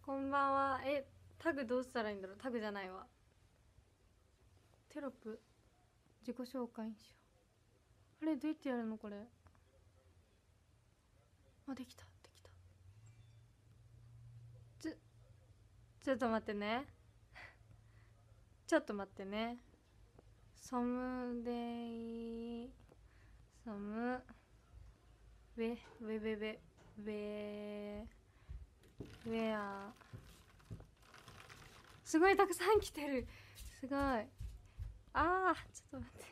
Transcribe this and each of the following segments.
こんばんはえタグどうしたらいいんだろうタグじゃないわテロップ自己紹介にしようあれどうやってやるのこれあできたできたちょちょっと待ってねちょっと待ってねサムデイサムウェ、ウェウェウェ、ウェ w h e すごいたくさん来てるすごいああちょっと待って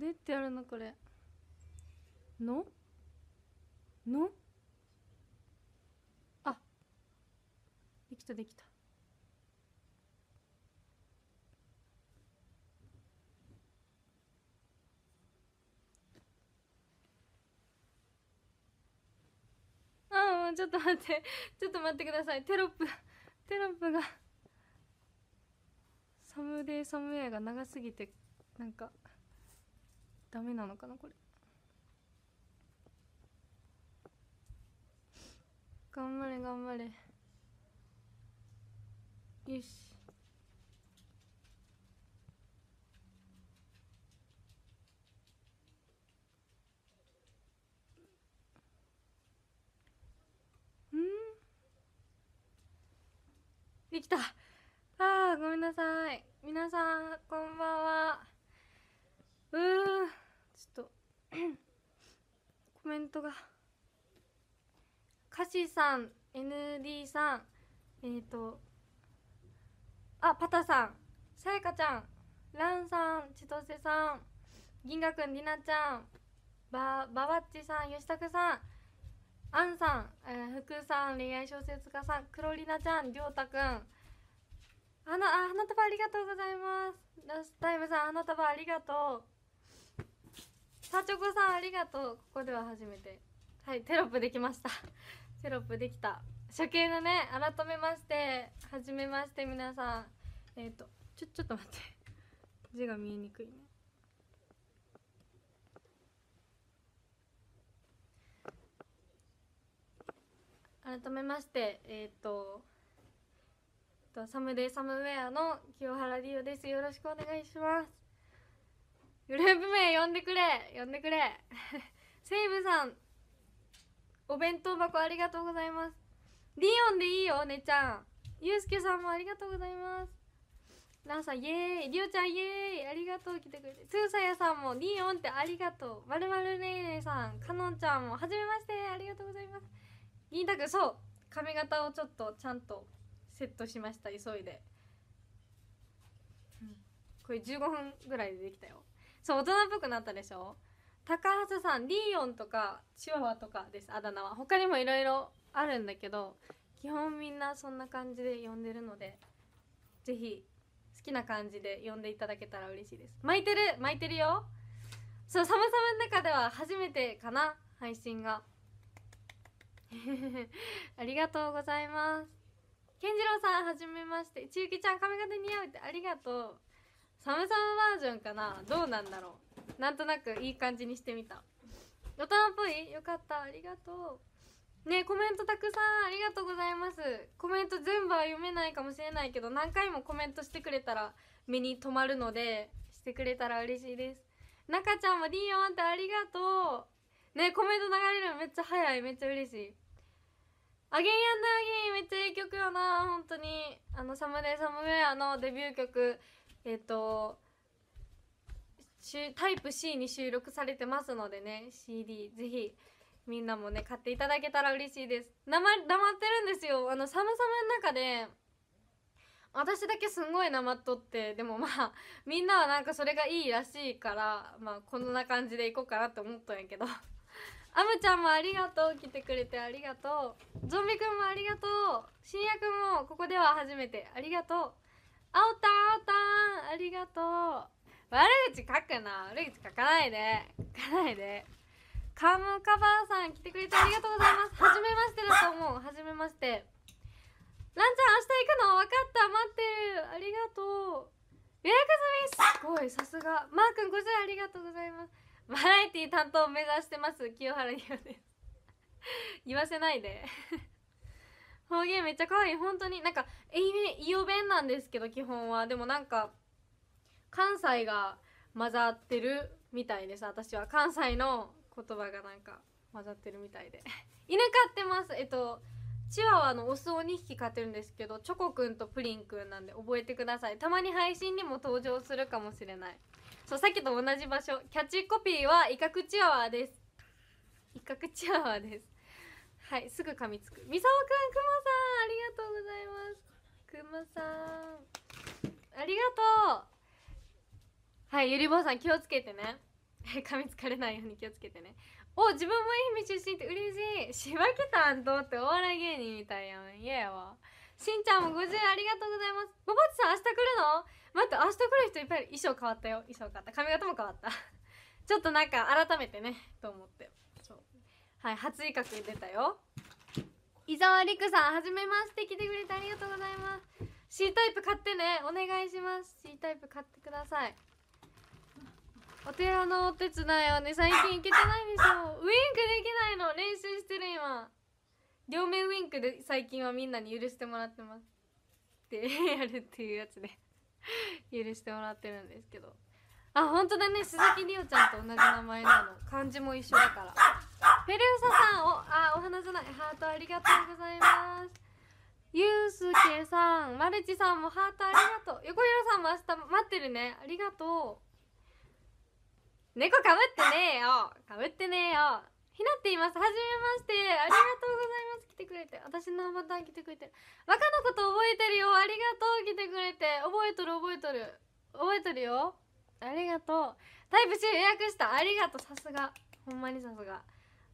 でってやるのこれののあできたできたちょっと待ってちょっと待ってくださいテロップテロップが「サムデイサムエア」が長すぎてなんかダメなのかなこれ頑張れ頑張れよしできたあーごめんなさい皆さんこんばんはうーちょっと コメントがカシさん ND さんえっ、ー、とあパタさんさやかちゃんランさん千歳さん銀河くんりなちゃんばばばっちさん吉くさんあんさん、えー、福さん、恋愛小説家さん、クロリナちゃん、りょうたくん。花、あ、花束ありがとうございます。ラスタイムさん、花束ありがとう。さちょこさん、ありがとう。ここでは初めて。はい、テロップできました。テロップできた。初見のね、改めまして、はじめまして、皆さん。えっ、ー、と、ちょ、ちょっと待って。字が見えにくいね。改めましてえっ、とサムデイサムウェアの清原理央ですよろしくお願いしますグループ名呼んでくれ呼んでくれ セイブさんお弁当箱ありがとうございますリオンでいいよねちゃんゆうすけさんもありがとうございますランさんイエーイりおちゃんイエーイありがとう来てくれてつうさやさんもリオンってありがとうまるまるねいねさんかのんちゃんもはじめましてありがとうございます銀太くんそう髪型をちょっとちゃんとセットしました急いで、うん、これ15分ぐらいでできたよそう大人っぽくなったでしょ高橋さんリーヨンとかチワワとかですあだ名は他にもいろいろあるんだけど基本みんなそんな感じで呼んでるのでぜひ好きな感じで呼んでいただけたら嬉しいです巻いてる巻いてるよそうサムサムの中では初めてかな配信が ありがとうございます健二郎さんはじめましてちゆきちゃん髪型似合うってありがとうサムサムバージョンかなどうなんだろうなんとなくいい感じにしてみた大人っぽいよかったありがとうねコメントたくさんありがとうございますコメント全部は読めないかもしれないけど何回もコメントしてくれたら目に留まるのでしてくれたら嬉しいです中ちゃんも D ンってありがとうねコメント流れるのめっちゃ早いめっちゃ嬉しいアゲンアンドアゲンめっちゃいい曲よな本当にあのサムデイサムウェアのデビュー曲えっ、ー、とタイプ C に収録されてますのでね CD ぜひみんなもね買っていただけたら嬉しいです黙黙ってるんですよあの寒さの中で私だけすんごい黙っとってでもまあみんなはなんかそれがいいらしいからまあこんな感じでいこうかなって思ったんやけどアムちゃんもありがとう来てくれてありがとうゾンビくんもありがとう新薬もここでは初めてありがとうあおたんあおたんありがとう悪口書くな悪口書かないで書かないでカムカバーさん来てくれてありがとうございます初めましてだと思う初めましてランちゃん明日行くの分かった待ってるありがとう予約済みすごいさすがマー君こちらありがとうございますバラエティ担当を目指してます清原優です 言わせないで方言めっちゃ可愛い本当になんか愛媛伊予弁なんですけど基本はでもなんか関西が混ざってるみたいです私は関西の言葉がなんか混ざってるみたいで 犬飼ってますえっとチワワのオスを2匹飼ってるんですけどチョコくんとプリンくんなんで覚えてくださいたまに配信にも登場するかもしれないそうさっきと同じ場所キャッチコピーは威嚇チワワです威嚇チワワですはいすぐ噛みつくみさおくんくまさんありがとうございますくまさんありがとうはいゆりぼうさん気をつけてね 噛みつかれないように気をつけてねお自分も愛媛出身って嬉しいしばけ担当ってお笑い芸人みたいやん嫌やわしんちゃんも50ありがとうございますぼっちさん明日来るの待って明日来る人いっぱい衣装変わったよ衣装変わった髪型も変わった ちょっとなんか改めてねと思ってはい初威嚇出たよ伊沢陸さんはじめまして来てくれてありがとうございます C タイプ買ってねお願いします C タイプ買ってくださいお寺のお手伝いはね最近行けてないんですよウインクできないの練習してる今両面ウインクで最近はみんなに許してもらってますって やるっていうやつで許してもらってるんですけどあ本当だね鈴木梨央ちゃんと同じ名前なの漢字も一緒だからペルーサさんおあお花じゃないハートありがとうございますゆうすけさんマルチさんもハートありがとう横広さんも明日待ってるねありがとう猫かぶってねえよかぶってねえよひなっていますはじめましてありがとうございます来てくれて私のアバター来てくれて若のこと覚えてるよありがとう来てくれて覚えとる覚えとる覚えとるよありがとうタイプ C 予約したありがとうさすがほんまにさすが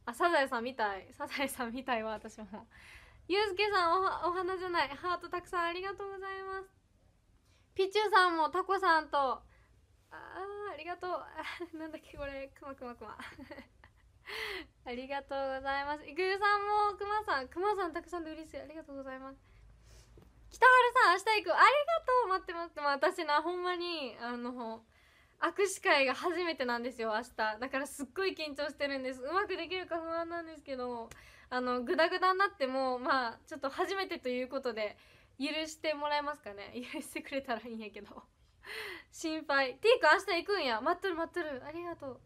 あサザエさんみたいサザエさんみたいは私もゆうすけさんおお花じゃないハートたくさんありがとうございますピチューさんもタコさんとああありがとうなんだっけこれくまくまくま ありがとうございます。いくゆさんも、くまさん、くまさんたくさんで嬉しい。ありがとうございます。北原さん、明日行く。ありがとう。待って待って。私な、ほんまに、あの、握手会が初めてなんですよ、明日。だからすっごい緊張してるんです。うまくできるか不安なんですけど、あの、グダグダになっても、まあ、ちょっと初めてということで、許してもらえますかね。許してくれたらいいんやけど。心配。ティーク明日行くんや。待っとる待っとる。ありがとう。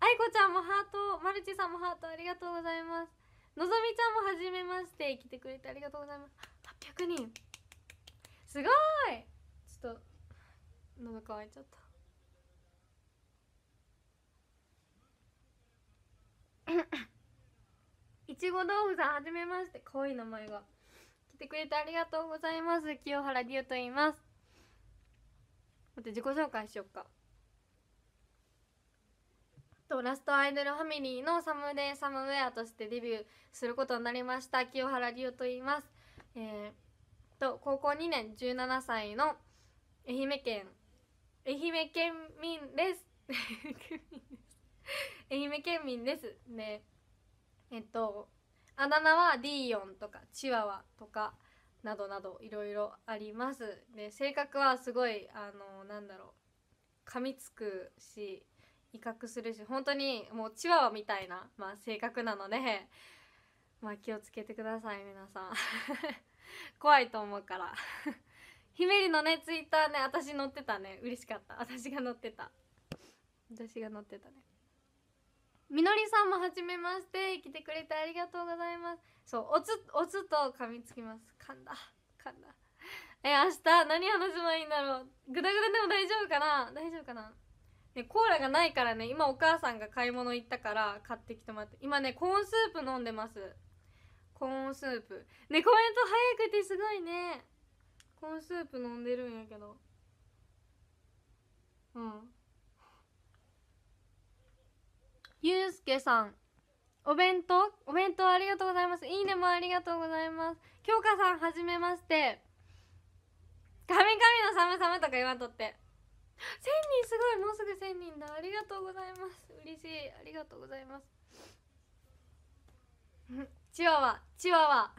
愛子ちゃんもハートマルチさんもハートありがとうございますのぞみちゃんもはじめまして来てくれてありがとうございます800人すごいちょっと喉乾いちゃったいちご豆腐さんはじめまして可愛い名前が来てくれてありがとうございます清原理央と言います待って自己紹介しよっかとラストアイドルファミリーのサムデイサムウェアとしてデビューすることになりました清原龍と言います、えー、と高校2年17歳の愛媛県愛媛県民です愛媛県民ですねえっとあだ名はディーヨンとかチワワとかなどなどいろいろありますで性格はすごいあのなんだろう噛みつくし威嚇するし本当にもうチワワみたいな、まあ、性格なので、まあ、気をつけてください皆さん 怖いと思うからひめりのねツイッターね私乗ってたね嬉しかった私が乗ってた私が乗ってたねみのりさんもはじめまして来てくれてありがとうございますそうおつおつと噛みつきます噛んだ噛んだえ明日何話せばいいんだろうグダグダでも大丈夫かな大丈夫かなね、コーラがないからね今お母さんが買い物行ったから買ってきてもらって今ねコーンスープ飲んでますコーンスープねコメント早くてすごいねコーンスープ飲んでるんやけどうんゆうすけさんお弁当お弁当ありがとうございますいいねもありがとうございます京香さんはじめましてカミカミのサムサムとか言わんとって人すごいもうすぐ1000人だありがとうございます嬉しいありがとうございますチワワチワワ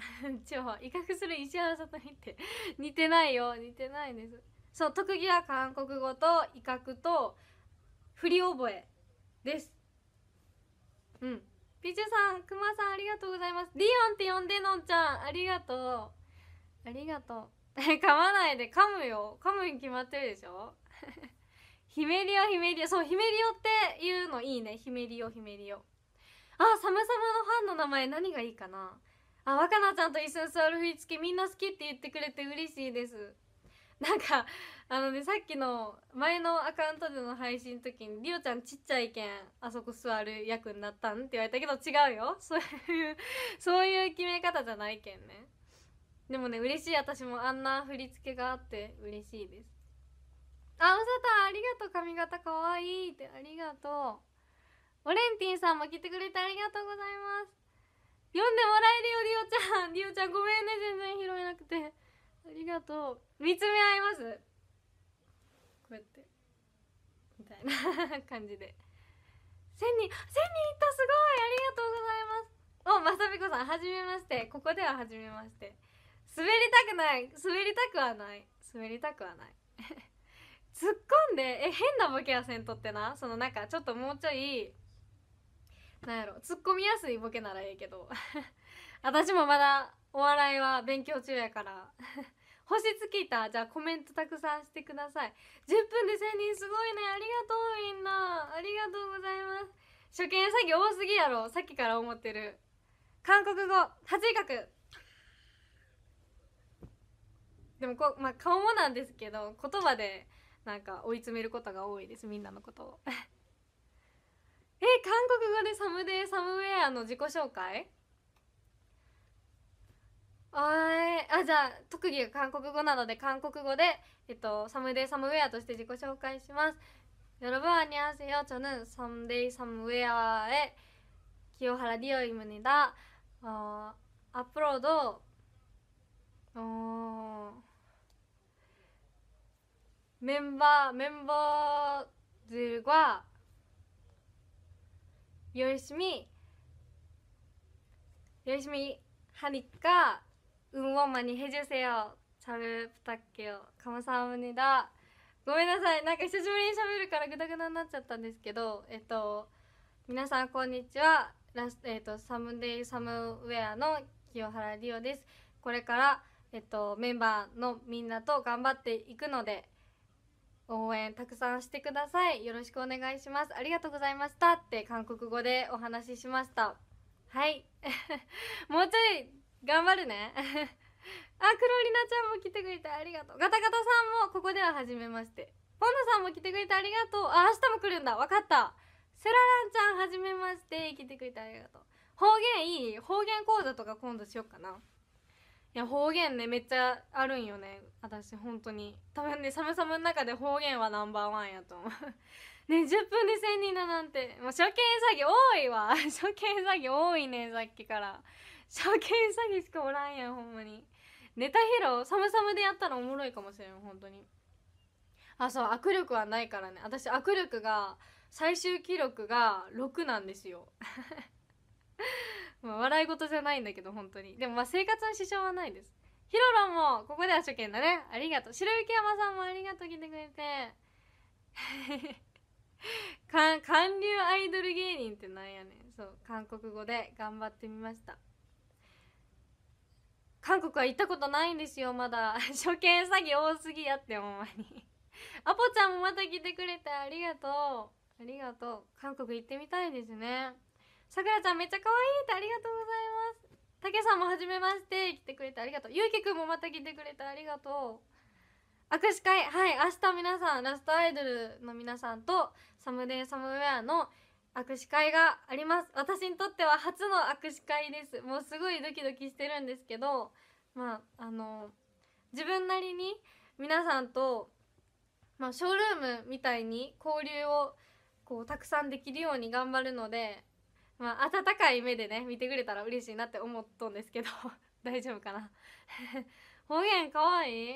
チワワ威嚇する石原さとみって似てないよ似てないですそう特技は韓国語と威嚇と振り覚えですうんピチュさんくまさんありがとうございますディオンって呼んでのんちゃんありがとうありがとう 噛まないで噛むよ噛むに決まってるでしょヒメリオヒメリオそうヒメリオっていうのいいねヒメリオヒメリオあサムサムのファンの名前何がいいかなあ若菜ちゃんと一緒に座る振り付けみんな好きって言ってくれて嬉しいですなんかあのねさっきの前のアカウントでの配信の時に「りおちゃんちっちゃいけんあそこ座る役になったん?」って言われたけど違うよそういうそういう決め方じゃないけんねでもね嬉しい私もあんな振り付けがあって嬉しいですあ、おさたありがとう。髪型かわいいって、ありがとう。オレンティンさんも来てくれてありがとうございます。読んでもらえるよ、りおちゃん。りおちゃん、ごめんね。全然拾えなくて。ありがとう。見つめ合います。こうやって。みたいな感じで。1000人、1000人いったすごいありがとうございます。お、まさみこさん、はじめまして。ここでははじめまして。滑りたくない。滑りたくはない。滑りたくはない。突っ込んでえ変なボケはせんとってなそのなんかちょっともうちょいなんやろ突っ込みやすいボケならええけど 私もまだお笑いは勉強中やから 星つきたじゃあコメントたくさんしてください10分で1000人すごいねありがとうみんなありがとうございます初見詐欺多すぎやろさっきから思ってる韓国語初威嚇でもこ、まあ、顔もなんですけど言葉でなんか追い詰めることが多いですみんなのことを え韓国語でサムデーサムウェアの自己紹介ああじゃあ特技が韓国語なので韓国語で、えっと、サムデイサムウェアとして自己紹介します。여러분안녕하세요저는사무데이사무웨어의기요하라리오アップロード、お도メメンンババーーよしみよ버들과열심かうん히하니까응원많이해주세요잘부탁よかまさむねだごめんなさい。なんか久しぶりにしゃべるからぐだぐだになっちゃったんですけど、えっと、皆さんこんにちは。ラスえっと、サムデイサムウェアの清原リオです。これから、えっと、メンバーのみんなと頑張っていくので、応援たくさんしてくださいよろしくお願いしますありがとうございましたって韓国語でお話ししましたはい もうちょい頑張るね あクロリナちゃんも来てくれてありがとうガタガタさんもここでは初めましてポンナさんも来てくれてありがとうあ明日も来るんだわかったセラランちゃんはじめまして来てくれてありがとう方言いい方言講座とか今度しよっかないや方言ねめっちゃあるんよね私本当に多分ねサムサムの中で方言はナンバーワンやと思う ね10分で1000人だなんてもう初見詐欺多いわ初見詐欺多いねさっきから初見詐欺しかおらんやんほんまにネタ披露サムサムでやったらおもろいかもしれん本当にあそう握力はないからね私握力が最終記録が6なんですよ まあ笑い事じゃないんだけど本当にでもまあ生活の支障はないですヒロロもここでは初見だねありがとう白雪山さんもありがとう来てくれて 韓流アイドル芸人ってなんやねんそう韓国語で頑張ってみました韓国は行ったことないんですよまだ 初見詐欺多すぎやってほんまにアポちゃんもまた来てくれてありがとうありがとう韓国行ってみたいですねさくらちゃんめっちゃ可愛いってありがとうございますたけさんもはじめまして来てくれてありがとうゆうきくんもまた来てくれてありがとう握手会はい明日皆さんラストアイドルの皆さんとサムデイサムウェアの握手会があります私にとっては初の握手会ですもうすごいドキドキしてるんですけどまああの自分なりに皆さんと、まあ、ショールームみたいに交流をこうたくさんできるように頑張るのでまあ温かい目でね見てくれたら嬉しいなって思っとんですけど 大丈夫かな 方言かわいい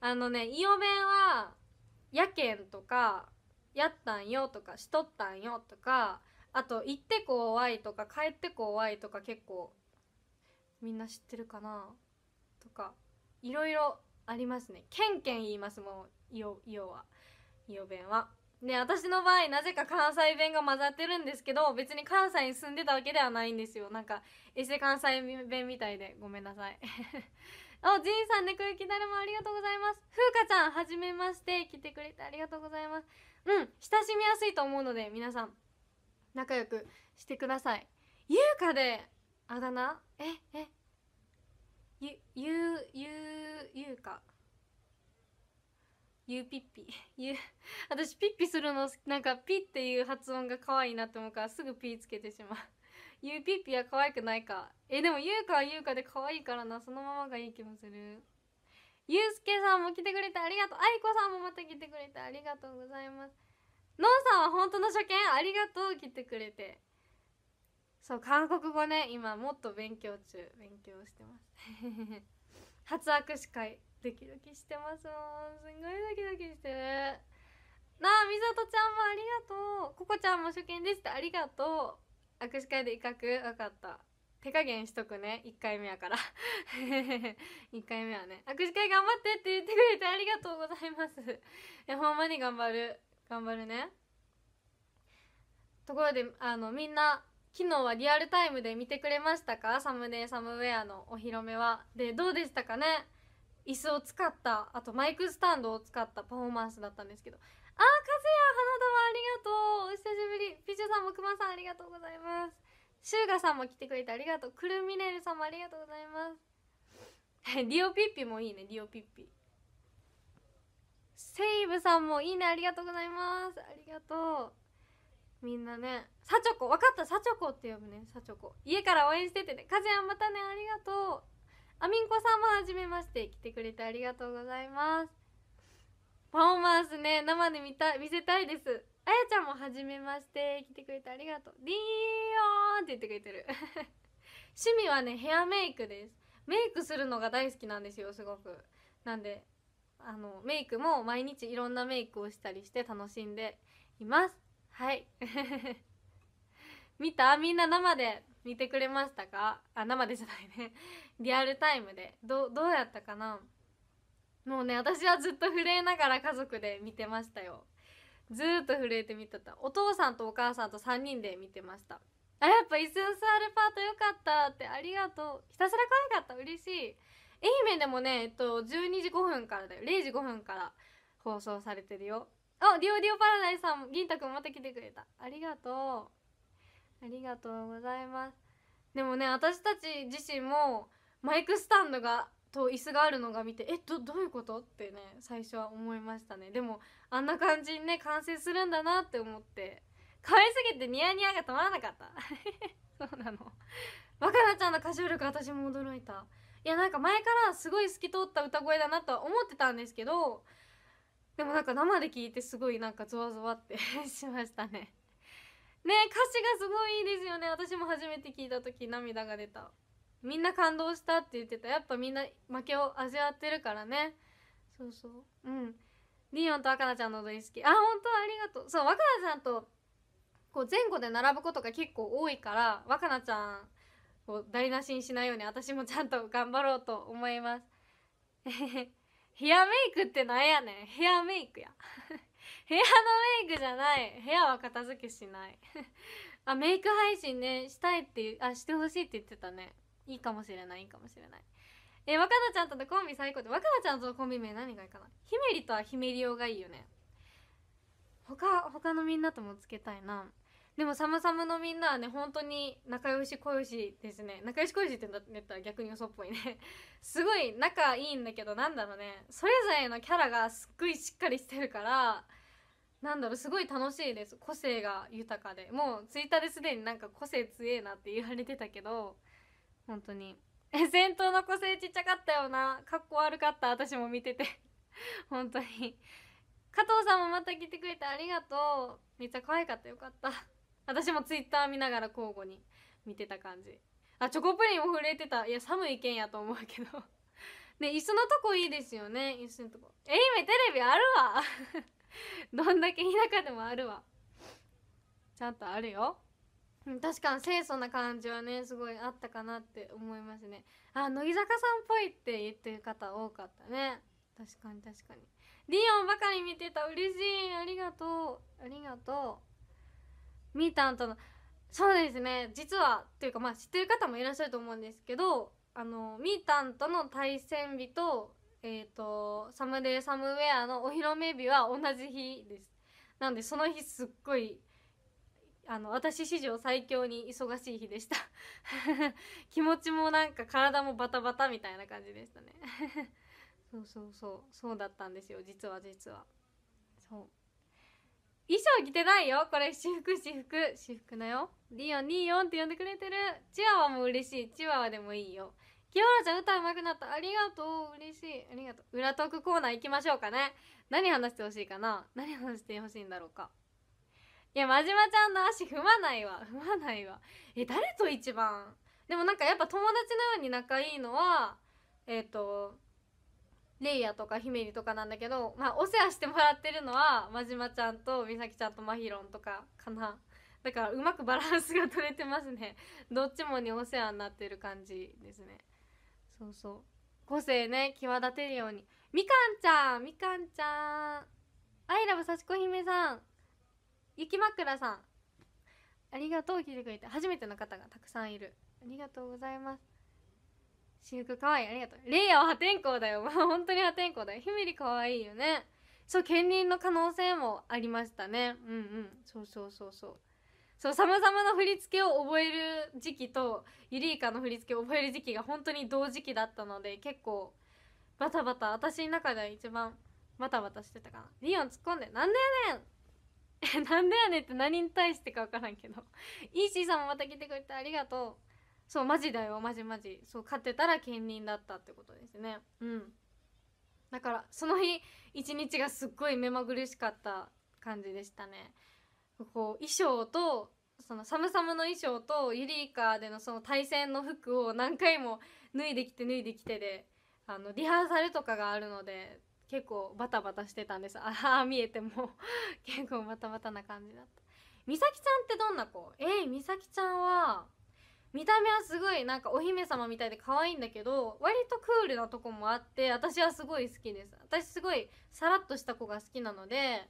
あのねイオンは「やけん」とか「やったんよ」とか「しとったんよ」とかあと「行ってこわい」とか「帰ってこわい」とか結構みんな知ってるかなとかいろいろありますね。けんけん言いますもん、いよ、いよは。いよ弁は。ね私の場合なぜか関西弁が混ざってるんですけど別に関西に住んでたわけではないんですよなんかエセ関西弁みたいでごめんなさい おじいさん猫行きだるまありがとうございます風花ちゃんはじめまして来てくれてありがとうございますうん親しみやすいと思うので皆さん仲良くしてください優香であだ名ええゆゆゆ優香ゆうぴっぴゆ私ピッピするのなんかピっていう発音が可愛いなって思うからすぐピつけてしまうゆ うぴっぴは可愛くないかえでもゆうかはゆうかで可愛いからなそのままがいい気もするゆうすけさんも来てくれてありがとうあいこさんもまた来てくれてありがとうございますのんさんは本当の初見ありがとう来てくれてそう韓国語ね今もっと勉強中勉強してます 初握手会ドキドキしてますもんすごいドキドキしてるなあみさとちゃんもありがとうここちゃんも初見ですってありがとう握手会で威嚇分かった手加減しとくね1回目やから1 回目はね握手会頑張ってって言ってくれてありがとうございますいやほんまに頑張る頑張るねところであのみんな昨日はリアルタイムで見てくれましたかサムネサムウェアのお披露目はでどうでしたかね椅子を使ったあとマイクスタンドを使ったパフォーマンスだったんですけどあー風や花束ありがとうお久しぶりピチョさんもくまさんありがとうございますシューガさんも来てくれてありがとうクルミネルさんもありがとうございます リオピッピもいいねリオピッピセイブさんもいいねありがとうございますありがとうみんなねサチョコ分かったサチョコって呼ぶねサチョコ家から応援しててねカズヤまたねありがとうみんこさんもはじめまして来てくれてありがとうございますパフォーマンスね生で見た見せたいですあやちゃんもはじめまして来てくれてありがとうディーオーンって言ってくれてる 趣味はねヘアメイクですメイクするのが大好きなんですよすごくなんであのメイクも毎日いろんなメイクをしたりして楽しんでいますはい 見たみんな生で見てくれましたかあ生でじゃないね リアルタイムでどどうやったかなもうね私はずっと震えながら家族で見てましたよずっと震えて見てたお父さんとお母さんと3人で見てましたあやっぱ椅子ンスパートよかったってありがとうひたすら可愛かった嬉しい愛媛でもねえっと12時5分からだよ0時5分から放送されてるよあデュオディオパラダイスさん銀太くんまた来てくれたありがとうありがとうございますでもね私たち自身もマイクスタンドがと椅子があるのが見てえどどういうことってね最初は思いましたねでもあんな感じにね完成するんだなって思って可愛すぎてニヤニヤが止まらなかった そうなの若菜ちゃんの歌唱力私も驚いたいやなんか前からすごい透き通った歌声だなとは思ってたんですけどでもなんか生で聞いてすごいなんかゾワゾワって しましたねね歌詞がすごいいいですよね私も初めて聞いた時涙が出たみんな感動したって言ってたやっぱみんな負けを味わってるからねそうそううんリオンと若菜ちゃんの大好きあ本当ありがとうそう若菜ちゃんとこう前後で並ぶことが結構多いから若菜ちゃんを台無しにしないように私もちゃんと頑張ろうと思いますヘアメイクってなんやねんヘアメイクや部屋のメイクじゃない部屋は片付けしない あメイク配信ねしたいってあしてほしいって言ってたねいいかもしれないいいかもしれないえ若菜ちゃんとのコンビ最高で若菜ちゃんとのコンビ名何がいいかなひめりとはひめりおがいいよね他他のみんなともつけたいなでも「さムさムのみんなはね本当に仲良し恋ししですね仲良し恋ししって言ったら逆に嘘っぽいね すごい仲いいんだけどなんだろうねそれぞれのキャラがすっごいしっかりしてるからなんだろうすごい楽しいです個性が豊かでもうツイッターですでになんか個性強えなって言われてたけど本当にえ先頭の個性ちっちゃかったよなかっこ悪かった私も見てて 本当に加藤さんもまた来てくれてありがとうめっちゃ可愛かったよかった私もツイッター見ながら交互に見てた感じあチョコプリンも震えてたいや寒いけんやと思うけどね椅子のとこいいですよね椅子のとこえ今テレビあるわ どんだけ田舎でもあるわちゃんとあるよ確かに清楚な感じはねすごいあったかなって思いますねあ乃木坂さんっぽいって言ってる方多かったね確かに確かにリオンばかり見てた嬉しいありがとうありがとうみーたんとのそうですね実はっていうかまあ知ってる方もいらっしゃると思うんですけどあのみーたんとの対戦日とえー、とサムデイサムウェアのお披露目日は同じ日ですなんでその日すっごいあの私史上最強に忙しい日でした 気持ちもなんか体もバタバタみたいな感じでしたね そうそうそうそうだったんですよ実は実はそう衣装着てないよこれ私服私服私服だよリオンリオンって呼んでくれてるチワワも嬉しいチワワでもいいよ清原ちゃん歌うまくなったありがとう嬉しいありがとう裏トークコーナー行きましょうかね何話してほしいかな何話してほしいんだろうかいや真島ちゃんの足踏まないわ踏まないわえ誰と一番でもなんかやっぱ友達のように仲いいのはえっ、ー、とレイヤとかひめりとかなんだけどまあお世話してもらってるのは真島ちゃんと美咲ちゃんとまひろんとかかなだからうまくバランスが取れてますねどっちもにお世話になってる感じですねそうそう個性ね際立てるようにみかんちゃんみかんちゃんアイラブ幸子姫さん雪枕さんありがとう聞いてくれて初めての方がたくさんいるありがとうございますシ服クかわいいありがとうレイヤーは破天荒だよ 本当に破天荒だよひめりかわいいよねそう兼任の可能性もありましたねうんうんそうそうそうそうそうさまざまな振り付けを覚える時期とユリイカの振り付けを覚える時期が本当に同時期だったので結構バタバタ私の中では一番バタバタしてたかなリオン突っ込んで「なんでやねん! 」なんでやねんって何に対してか分からんけどイーシーさんもまた来てくれてありがとうそうマジだよマジマジそう勝ってたら兼任だったってことですねうんだからその日一日がすっごい目まぐるしかった感じでしたねこう衣装とそのサムサムの衣装とユリイカでのその対戦の服を何回も脱いできて脱いできてであのリハーサルとかがあるので結構バタバタしてたんですああ見えても 結構バタバタな感じだった美咲ちゃんってどんな子えー、美咲ちゃんは見た目はすごいなんかお姫様みたいで可愛いんだけど割とクールなとこもあって私はすごい好きです私すごいさらっとした子が好きなので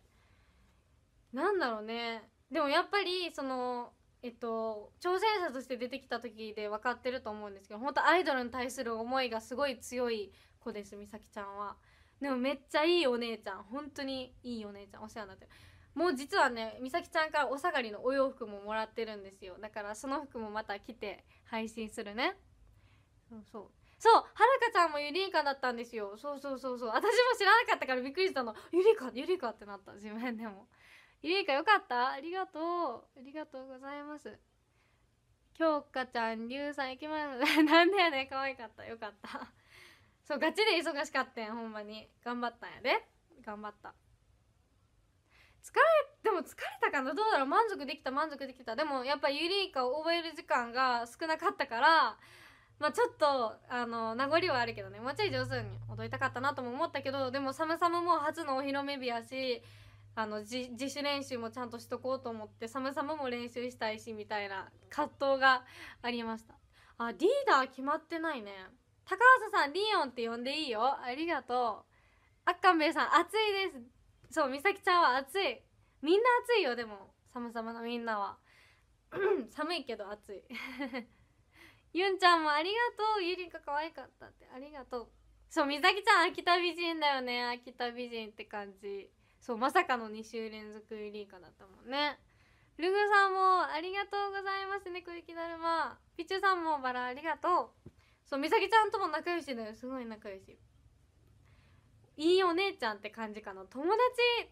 なんだろうねでもやっぱりそのえっと挑戦者として出てきた時で分かってると思うんですけど本当アイドルに対する思いがすごい強い子です美咲ちゃんはでもめっちゃいいお姉ちゃん本当にいいお姉ちゃんお世話になってるもう実はね美咲ちゃんからお下がりのお洋服ももらってるんですよだからその服もまた着て配信するねそうそうそうはるかちゃんもユリイカだったんですよそうそうそうそう私も知らなかったからびっくりしたのゆりかゆユリイカってなった自分でもゆりかよかったありがとうありがとうございます京香ちゃんりゅうさん行きますなんだよね可愛かったよかったそうガチで忙しかったんほんまに頑張ったんやで頑張った疲れでも疲れたかなどうだろう満足できた満足できたでもやっぱゆりかを覚える時間が少なかったからまあちょっとあの名残はあるけどねもうちょい上手に踊りたかったなとも思ったけどでも「サムサムも初のお披露目日やしあの自主練習もちゃんとしとこうと思って寒さも練習したいしみたいな葛藤がありましたあリーダー決まってないね高畑さんリオンって呼んでいいよありがとうあっかんべえさん暑いですそう美咲ちゃんは暑いみんな暑いよでも寒さまのみんなは 寒いけど暑いゆん ちゃんもありがとうゆりか可愛かったってありがとうそう美咲ちゃん秋田美人だよね秋田美人って感じそうまさかの2週連続ユリイカだったもんねルグさんもありがとうございます猫雪だるまピチュさんもバラありがとうそうみさきちゃんとも仲良しだよすごい仲良しいいお姉ちゃんって感じかな友達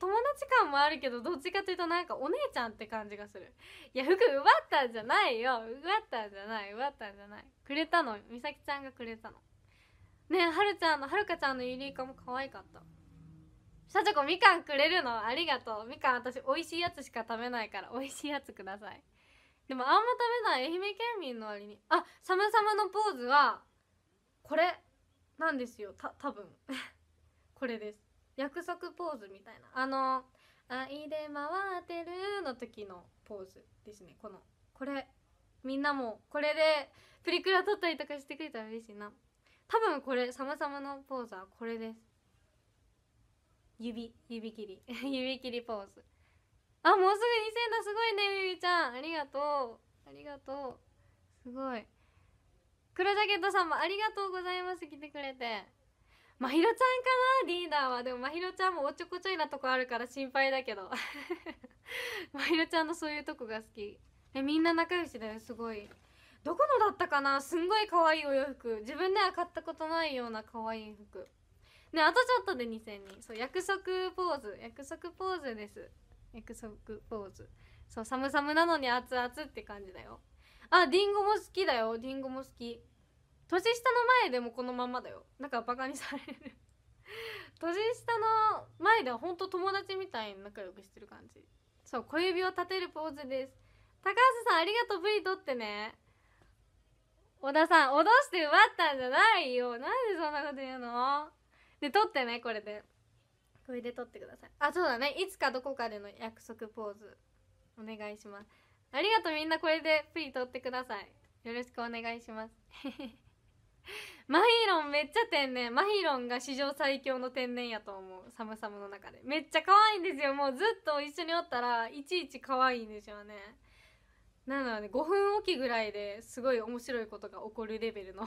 友達感もあるけどどっちかというとなんかお姉ちゃんって感じがするいや服奪ったんじゃないよ奪ったんじゃない奪ったんじゃないくれたのみさきちゃんがくれたのねはるちゃんのはるかちゃんのユリいカも可愛かったさちょこみかんくれるのありがとうみかん私美味しいやつしか食べないから美味しいやつくださいでもあんま食べない愛媛県民の割にあサムサムのポーズはこれなんですよた多分 これです約束ポーズみたいなあの「愛で回ってる」の時のポーズですねこのこれみんなもこれでプリクラ撮ったりとかしてくれたら嬉しいな多分これ「さまさま」のポーズはこれです指指切り 指切りポーズあもうすぐ2000だすごいねゆビちゃんありがとうありがとうすごい黒ジャケットさんもありがとうございます来てくれてまひろちゃんかなリーダーはでもまひろちゃんもおちょこちょいなとこあるから心配だけど まひろちゃんのそういうとこが好きえみんな仲良しだよすごいどこのだったかなすんごい可愛いお洋服自分では買ったことないような可愛い服ねあとちょっとで2000人そう約束ポーズ約束ポーズです約束ポーズそう寒々なのに熱々って感じだよありんごも好きだよりんごも好き年下の前でもこのままだよんかバカにされる年下の前ではほんと友達みたいに仲良くしてる感じそう小指を立てるポーズです高橋さんありがとう V 撮取ってね小田さん脅して奪ったんじゃないよなんでそんなこと言うので撮ってねこれでこれで撮ってくださいあそうだねいつかどこかでの約束ポーズお願いしますありがとうみんなこれでプリ撮ってくださいよろしくお願いします マヒロンめっちゃ天然マヒロンが史上最強の天然やと思うサムサムの中でめっちゃ可愛いんですよもうずっと一緒におったらいちいち可愛いんでょうねなので5分おきぐらいですごい面白いことが起こるレベルの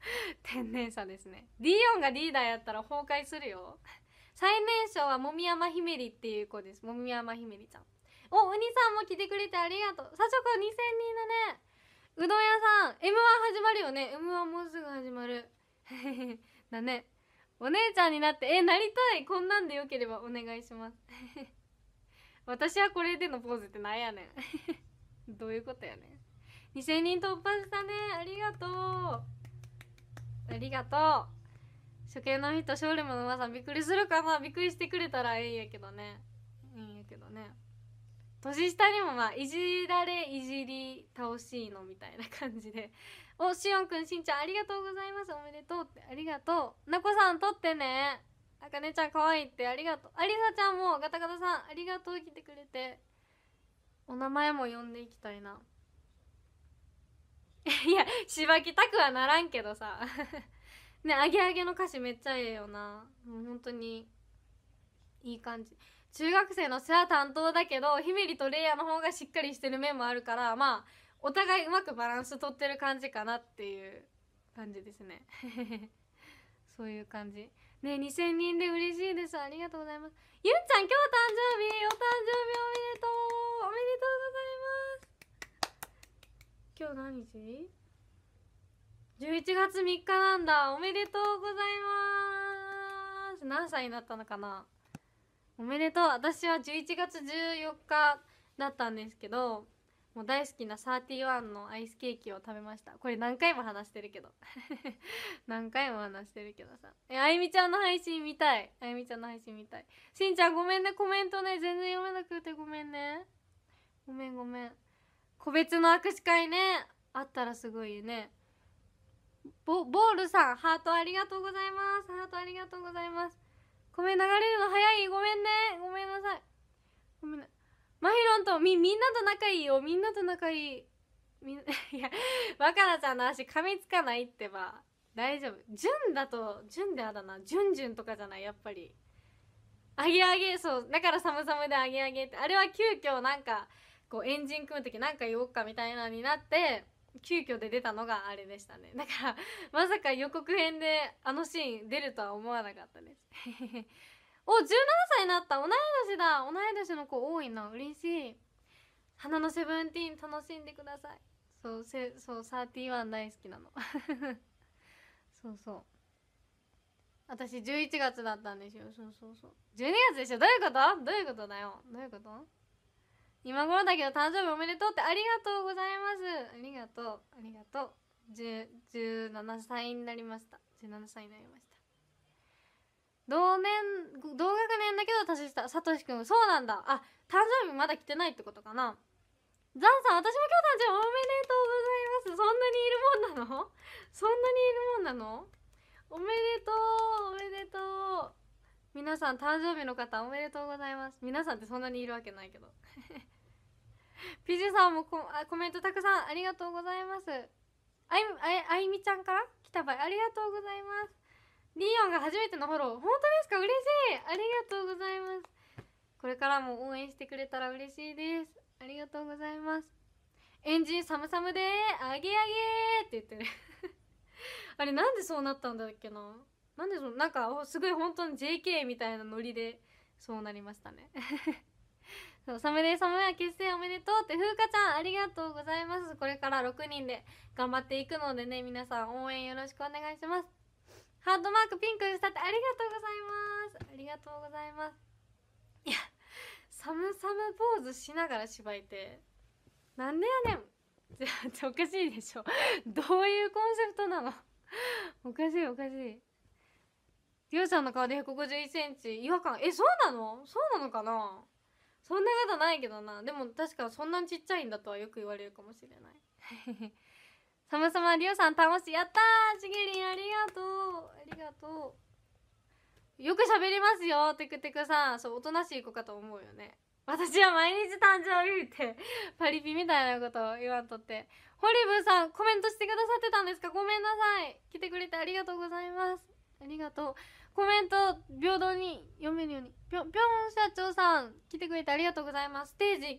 天然さですねディオンがリーダーやったら崩壊するよ最年少はもみやまひめりっていう子ですもみやまひめりちゃんおうにさんも来てくれてありがとうさちょこ2000人だねうどん屋さん M1 始まるよね M1 もうすぐ始まる だねお姉ちゃんになってえなりたいこんなんでよければお願いします 私はこれでのポーズってなんやねんどういうことやねん2000人突破したねありがとうありがとう初見の人勝利もの皆さんびっくりするかなびっくりしてくれたらええんやけどねいいんやけどね年下にもまあいじられいじり倒しいのみたいな感じで おしおんくんしんちゃんありがとうございますおめでとうってありがとうなこさんとってねあかねちゃん可愛いってありがとうありさちゃんもガタガタさんありがとう来てくれてお名前も呼んでいきたいないやしばきたくはならんけどさ ねアゲアゲの歌詞めっちゃええよなもう本当にいい感じ中学生の世話担当だけどひめりとレイヤの方がしっかりしてる面もあるからまあお互いうまくバランスとってる感じかなっていう感じですね そういう感じね2000人で嬉しいですありがとうございますゆんちゃん今日誕生日お誕生日おめでとうおめでとうございます今日何日 ?11 月3日なんだおめでとうございます何歳になったのかなおめでとう私は11月14日だったんですけどもう大好きな31のアイスケーキを食べましたこれ何回も話してるけど 何回も話してるけどさえあゆみちゃんの配信見たいあゆみちゃんの配信見たいしんちゃんごめんねコメントね全然読めなくてごめんねごめんごめん個別の握手会ねあったらすごいねボボールさんハートありがとうございますハートありがとうございますごめん流れるの早いごめんねごめんなさいごめんなマヒロンとみみんなと仲いいよみんなと仲いいみん いや若菜ちゃんの足噛みつかないってば大丈夫純だと純であだな純純とかじゃないやっぱりあげあげそうだから寒々であげあげってあれは急遽なんかこうエンジン組む時何か言おうかみたいなのになって急遽で出たのがあれでしたねだからまさか予告編であのシーン出るとは思わなかったです お17歳になった同い年だ同い年の子多いな嬉しい花のセブンティーン楽しんでくださいそうせそう31大好きなの そうそう私11月だったんですよそうそうそう12月でしょどういうことどういうことだよどういうこと今頃だけど誕生日おめでとうってありがとうございますありがとうありがとう17歳になりました17歳になりました同年同学年だけど年下さとしくんそうなんだあ誕生日まだ来てないってことかなザンさん私も今日誕生日おめでとうございますそんなにいるもんなのそんなにいるもんなのおめでとうおめでとう皆さん誕生日の方おめでとうございます皆さんってそんなにいるわけないけど ピジさんもココメントたくさんありがとうございますあいあいみちゃんから来た場合ありがとうございますリオンが初めてのフォロー本当ですか嬉しいありがとうございますこれからも応援してくれたら嬉しいですありがとうございますエンジンサムサムであげあげって言ってる あれなんでそうなったんだっけななんでそのなんかすごい本当に JK みたいなノリでそうなりましたねそうサムデイサムや結成おめでとうってふうかちゃんありがとうございますこれから6人で頑張っていくのでね皆さん応援よろしくお願いしますハートマークピンクにしたってありがとうございますありがとうございますいやサムサムポーズしながら芝居ってなんでやねんじゃあおかしいでしょどういうコンセプトなのおかしいおかしいりょうちゃんの顔で1 5 1ンチ違和感えそうなのそうなのかなそんなことないけどなでも確かそんなにちっちゃいんだとはよく言われるかもしれないさ ムさまリオさん楽しいやったーしげりんありがとうありがとうよく喋りますよテクテクさんそうおとなしい子かと思うよね私は毎日誕生日って パリピみたいなことを言わんとってホリブさんコメントしてくださってたんですかごめんなさい来てくれてありがとうございますありがとうコメント平等に読めるようにぴょんぴょん社長さん来てくれてありがとうございますステージ緊張する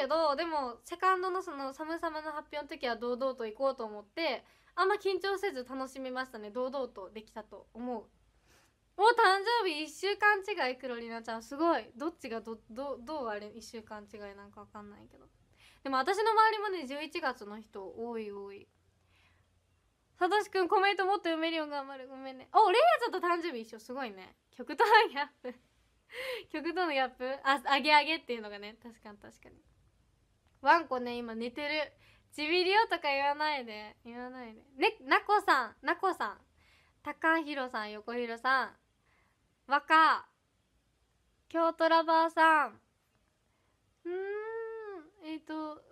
けどでもセカンドのその「サムサム」の発表の時は堂々と行こうと思ってあんま緊張せず楽しみましたね堂々とできたと思うお誕生日1週間違い黒里奈ちゃんすごいどっちがどどどうあれ1週間違いなんか分かんないけどでも私の周りもね11月の人多い多いさとしくんコメントもっと読めるよう頑張るごめんねおレイヤちょっと誕生日一緒すごいね 曲とのギャップ曲とのギャップああげあげっていうのがね確かに確かにワンコね今寝てるちびりよとか言わないで言わないでねなこさんなこさんたかんひろさん横ひろさんわか京都ラバーさんうんえっ、ー、と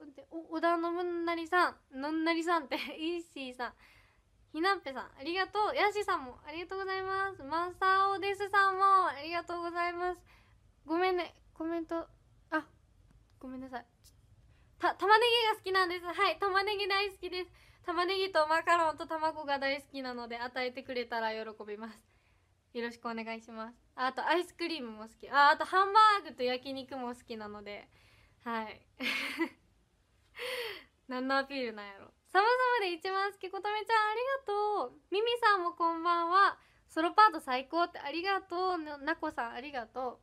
織田信成さんのんなりさんって イッシーさんひなっぺさん、ありがとう。やしさんも、ありがとうございます。まさおですさんも、ありがとうございます。ごめんね、コメント、あ、ごめんなさい。た、玉ねぎが好きなんです。はい、玉ねぎ大好きです。玉ねぎとマカロンと卵が大好きなので、与えてくれたら喜びます。よろしくお願いします。あと、アイスクリームも好き。あ、あと、ハンバーグと焼肉も好きなので、はい。何のアピールなんやろ。サバサバで一番好きことめちゃんありがとうミミさんもこんばんはソロパート最高ってありがとうなこさんありがと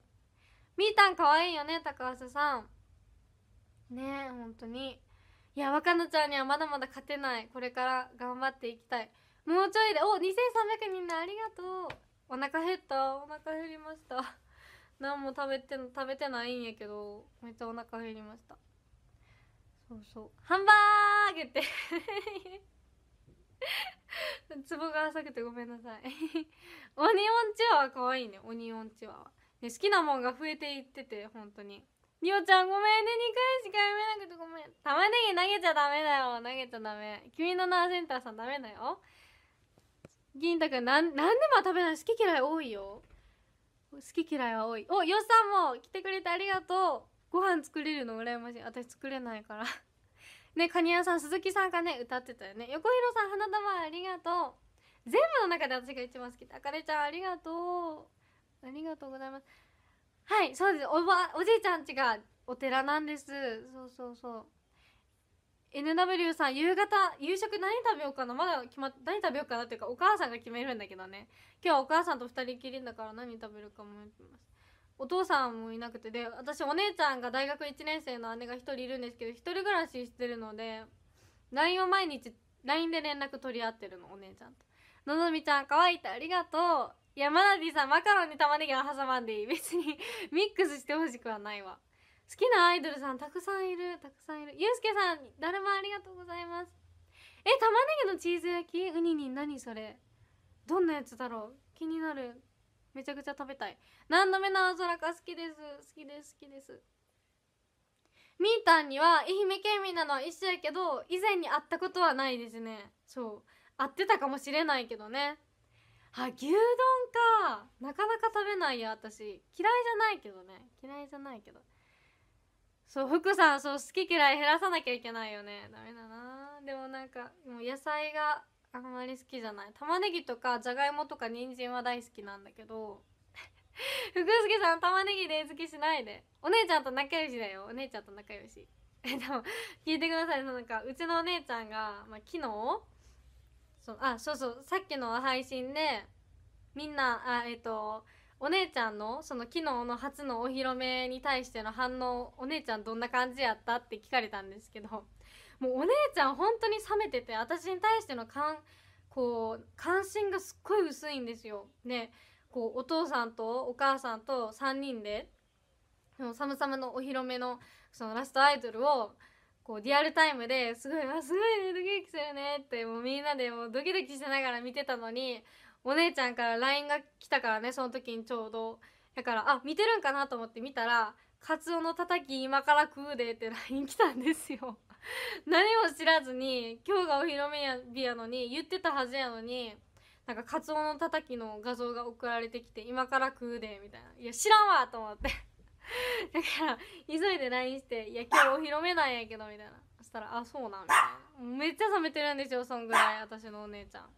うみーたんかわいいよね高橋さんねえ本当にいや若菜ちゃんにはまだまだ勝てないこれから頑張っていきたいもうちょいでお2300人だありがとうお腹減ったお腹減りました何も食べて食べてないんやけどめっちゃお腹減りましたそうそうハンバーグってツボが浅くてごめんなさいオニオンチワワかわいいねオニオンチワワ、ね、好きなもんが増えていってて本当にりおちゃんごめんね2回しか読めなくてごめん玉ねぎ投げちゃダメだよ投げちゃダメ君のナーセンターさんダメだよ銀太くん何でも食べない好き嫌い多いよ好き嫌いは多いおよっさんも来てくれてありがとうご飯作れるの羨ましい私作れないから ねカニ屋さん鈴木さんがね歌ってたよね横広さん花束ありがとう全部の中で私が一番好きあかねちゃんありがとうありがとうございますはいそうですおばおじいちゃんちがお寺なんですそうそうそう NW さん夕方夕食何食べようかなまだ決まっ何食べようかなっていうかお母さんが決めるんだけどね今日はお母さんと2人きりだから何食べるかもってますお父さんもいなくてで私お姉ちゃんが大学1年生の姉が1人いるんですけど1人暮らししてるので LINE を毎日 LINE で連絡取り合ってるのお姉ちゃんと「のぞみちゃん可愛いってありがとう」「いやマナディさんマカロンに玉ねぎは挟まんでいい」別に ミックスしてほしくはないわ好きなアイドルさんたくさんいるたくさんいるゆうすけさんだるまありがとうございますえ玉ねぎのチーズ焼きウニに何それどんなやつだろう気になるめちゃくちゃ食べたい何度目の青空か好きです好きです好きですみーたんには愛媛県民なのは一緒やけど以前に会ったことはないですねそう会ってたかもしれないけどねあ牛丼かなかなか食べないや私嫌いじゃないけどね嫌いじゃないけどそう福さんそう好き嫌い減らさなきゃいけないよねダメだなでもなんかもう野菜があんまり好きじゃない玉ねぎとかじゃがいもとか人参は大好きなんだけど 福助さん玉ねぎで好きしないでお姉ちゃんと仲良しだよお姉ちゃんと仲良し でも聞いてくださいなんかうちのお姉ちゃんが、まあ、昨日そあそうそうさっきの配信でみんなあえっ、ー、とお姉ちゃんのその昨日の初のお披露目に対しての反応お姉ちゃんどんな感じやったって聞かれたんですけどもうお姉ちゃん本当に冷めてて私に対しての感こう関心がすっごい薄いんですよ。ねこうお父さんとお母さんと3人でサムサムのお披露目のそのラストアイドルをこうリアルタイムですごい「あすごいねドキドキするね」ってもうみんなでもうドキドキしながら見てたのにお姉ちゃんから LINE が来たからねその時にちょうどだからあ見てるんかなと思って見たら「カツオのたたき今から食うで」って LINE 来たんですよ 何も知らずに今日がお披露目日やのに言ってたはずやのになんかカツオのたたきの画像が送られてきて今から食うでみたいないや知らんわと思って だから急いで LINE して「いや今日お披露目なんやけど」みたいなそしたら「あそうなみたいなめっちゃ冷めてるんですよそんぐらい私のお姉ちゃん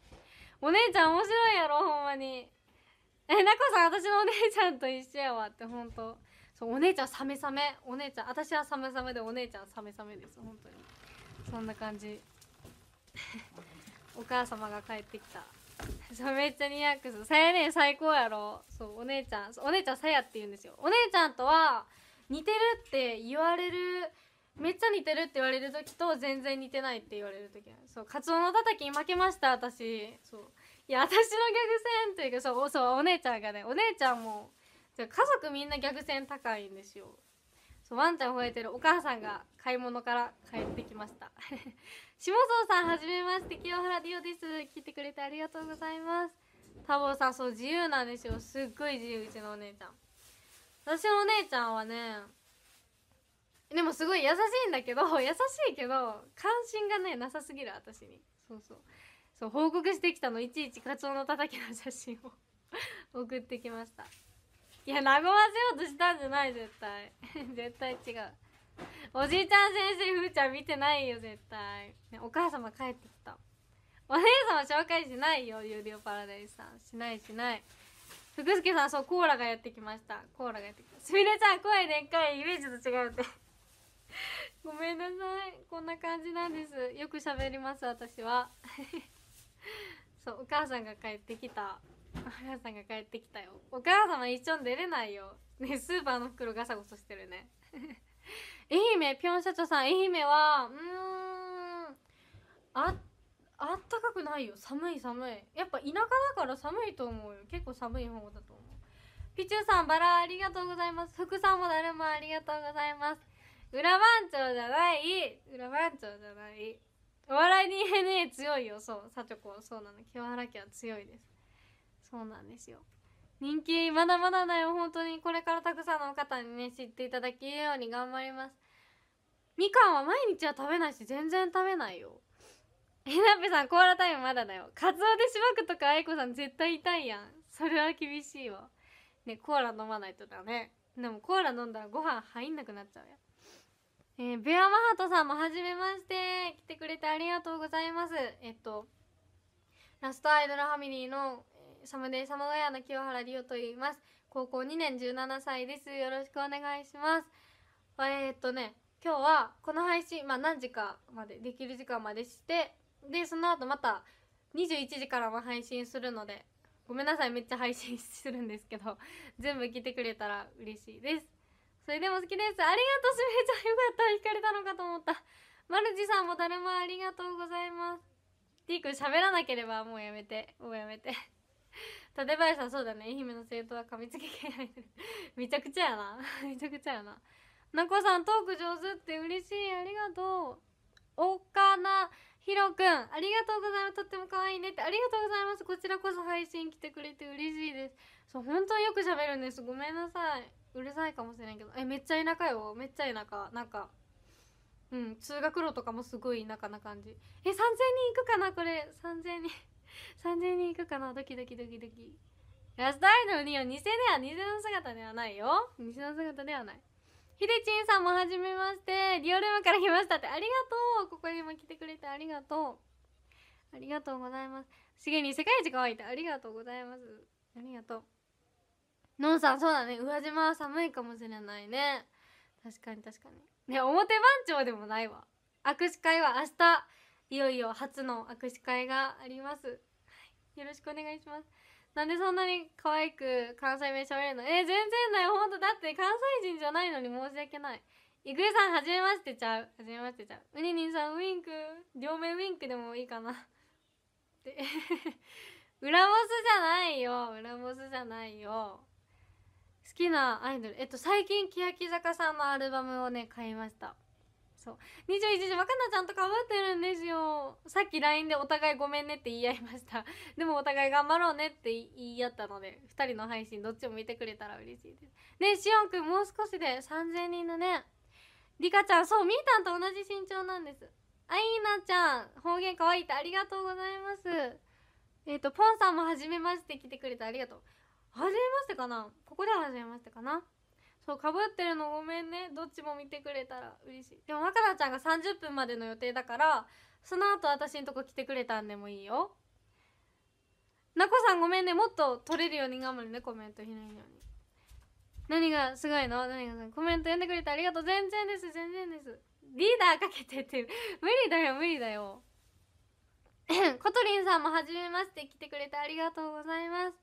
お姉ちゃん面白いやろほんまにえなこさん私のお姉ちゃんと一緒やわってほんとそうお姉ちゃんサメサメお姉ちゃん私はサメサメでお姉ちゃんサメサメです本当にそんな感じ お母様が帰ってきためっちゃニヤックスさやね最高やろそうお姉ちゃんお姉ちゃんさやって言うんですよお姉ちゃんとは似てるって言われるめっちゃ似てるって言われる時と全然似てないって言われる時そうカツオのたたきに負けました私そういや私のギャグ戦というかそうそうお姉ちゃんがねお姉ちゃんも家族みんな逆線高いんですよそうワンちゃん吠えてるお母さんが買い物から帰ってきました下蔵 さんはじめまして清原ディオです来てくれてありがとうございます多分さんそう自由なんですよすっごい自由うちのお姉ちゃん私のお姉ちゃんはねでもすごい優しいんだけど 優しいけど関心がねなさすぎる私にそうそうそう報告してきたのいちいちカツオの叩きの写真を 送ってきましたいや和ませようとしたんじゃない絶対 絶対違うおじいちゃん先生ふーちゃん見てないよ絶対、ね、お母様帰ってきたお姉様紹介しないよィオパラダイスさんしないしない福助さんそうコーラがやってきましたコーラがやってきたすみれちゃん声でっかいイメージと違うって ごめんなさいこんな感じなんですよく喋ります私は そうお母さんが帰ってきたお母さんが帰ってきたよお母様一緒に出れないよねスーパーの袋ガサゴソしてるね 愛媛ぴょん社長さん愛媛はうんああったかくないよ寒い寒いやっぱ田舎だから寒いと思うよ結構寒い方だと思うピチューさんバラありがとうございます福さんもだるまありがとうございます裏番長じゃない裏番長じゃないお笑い DNA 強いよそうさちょこそうなの清原家は強いですそうなんですよ人気まだまだだよ本当にこれからたくさんの方にね知っていただけるように頑張りますみかんは毎日は食べないし全然食べないよえなぺさんコーラタイムまだだよカツオでしばくとかあいこさん絶対痛いやんそれは厳しいわねコーラ飲まないとだねでもコーラ飲んだらご飯入んなくなっちゃうやえー、ベアマハトさんもはじめまして来てくれてありがとうございますえっとラストアイドルファミリーのサムデイサマガヤの清原理央と言います。高校2年17歳です。よろしくお願いします。えー、っとね、今日はこの配信、まあ、何時かまで、できる時間までして、で、その後また21時からも配信するので、ごめんなさい、めっちゃ配信するんですけど、全部来てくれたら嬉しいです。それでも好きです。ありがとう、すみれちゃん。よかった。引かれたのかと思った。マルジさんも誰もありがとうございます。ティー君喋らなければもうやめて。もうやめて。バイさんそうだね愛媛の生徒は噛みつき系ア めちゃくちゃやな めちゃくちゃやななこさんトーク上手って嬉しいありがとうかなひろくんありがとうございますとっても可愛いねってありがとうございますこちらこそ配信来てくれて嬉しいですそう本当によく喋るんですごめんなさいうるさいかもしれないけどえめっちゃ田舎よめっちゃ田舎なんかうん通学路とかもすごい田舎な感じえ3000人いくかなこれ3000人3000人いくかなドキドキドキドキラストアイドルによ偽では偽の姿ではないよ偽の姿ではないひでちんさんもはじめましてリオルームから来ましたってありがとうここにも来てくれてありがとうありがとうございますしげに世界一可愛いってありがとうございますありがとうのんさんそうだね宇和島は寒いかもしれないね確かに確かにね表番長でもないわ握手会は明日いよいよ初の握手会があります、よろしくお願いしますなんでそんなに可愛く関西弁喋れるのえー、全然だよほんとだって関西人じゃないのに申し訳ないイグエさんはじめましてちゃうはじめましてちゃううににんさんウインク両目ウインクでもいいかなで 裏ボスじゃないよ裏ボスじゃないよ好きなアイドルえっと最近欅坂さんのアルバムをね買いましたそう21時若菜ちゃんとかぶってるんですよさっき LINE でお互いごめんねって言い合いました でもお互い頑張ろうねって言い合ったので2人の配信どっちも見てくれたら嬉しいですねしおんくんもう少しで3000人のねりかちゃんそうみーたんと同じ身長なんですあいなちゃん方言かわいいってありがとうございますえっ、ー、とぽんさんもはじめまして来てくれてありがとうはじめましてかなここではじめましてかなそうかぶってるのごめんねどっちも見てくれたら嬉しいでも若菜ちゃんが30分までの予定だからその後私んとこ来てくれたんでもいいよなこさんごめんねもっと取れるように頑張るねコメントひないように何がすごいの何がすごいコメント読んでくれてありがとう全然です全然ですリーダーかけてって 無理だよ無理だよコトリンさんも初めまして来てくれてありがとうございますお3000人だ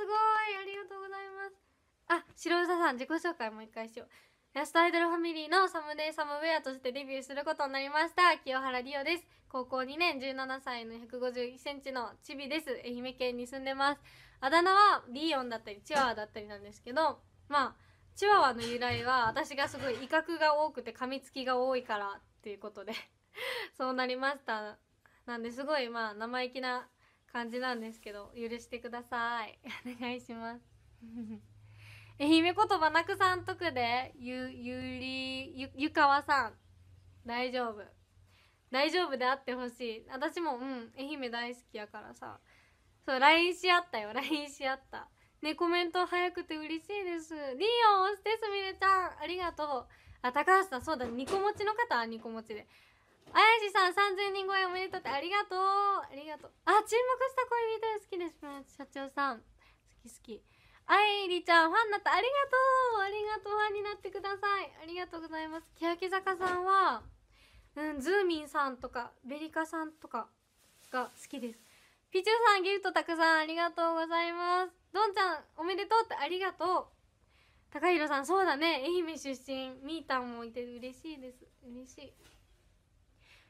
すごいありがとうございますあ白うさん自己紹介もう一回しようラストアイドルファミリーのサムデイサムウェアとしてデビューすることになりました清原リオです高校2年17歳の1 5 1ンチのチビです愛媛県に住んでますあだ名はリィオンだったりチワワだったりなんですけどまあチワワの由来は私がすごい威嚇が多くて噛みつきが多いからっていうことで そうなりましたなんですごいまあ生意気な感じなんですけど許してくださいお願いします愛媛言葉なくさんとくでゆゆりゆゆかわさん大丈夫大丈夫であってほしい私もうん愛媛大好きやからさそう LINE し合ったよ LINE し合ったねコメント早くて嬉しいですリオン押してすみれちゃんありがとうあ高橋さんそうだ2個持ちの方は2個持ちであやしさん30人超えおめでとうってありがとうありがとうあ沈黙した恋人好きです社長さん好き好き愛理ちゃん、ファンになった。ありがとうありがとうファンになってくださいありがとうございます。欅坂さんは、うん、ズーミンさんとか、ベリカさんとかが好きです。ピチューさん、ギフトたくさんありがとうございます。どんちゃん、おめでとうってありがとう高弘さんそうだね愛媛出身みーたんもいて嬉しいです嬉しい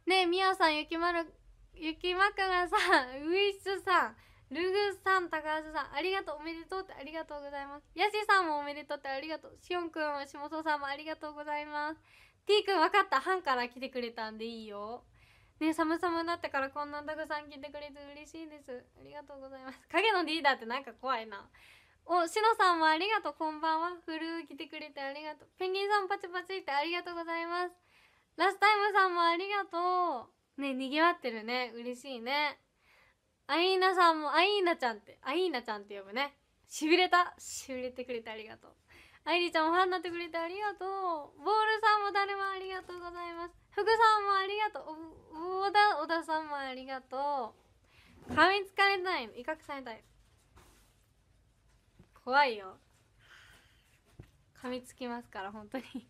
ねえみやさんゆきまるゆきまかがさんウイッスさんルグさん、高橋さん、ありがとう、おめでとうってありがとうございます。ヤシさんもおめでとうってありがとう。しおんくん、下もさんもありがとうございます。t くん、わかった。半から来てくれたんでいいよ。ね寒々になってからこんなたくさん来てくれて嬉しいです。ありがとうございます。影のリーダーってなんか怖いな。お、しのさんもありがとう。こんばんは。フルー来てくれてありがとう。ペンギンさんパチパチってありがとうございます。ラスタイムさんもありがとう。ね、賑わってるね。嬉しいね。アイーナさんもアイーナちゃんってアイーナちゃんって呼ぶねしびれたしびれてくれてありがとうアイリちゃんもファンになってくれてありがとうボールさんも誰もありがとうございます福さんもありがとうおだ小田さんもありがとう噛みつかれたいの威嚇されたい怖いよ噛みつきますから本当に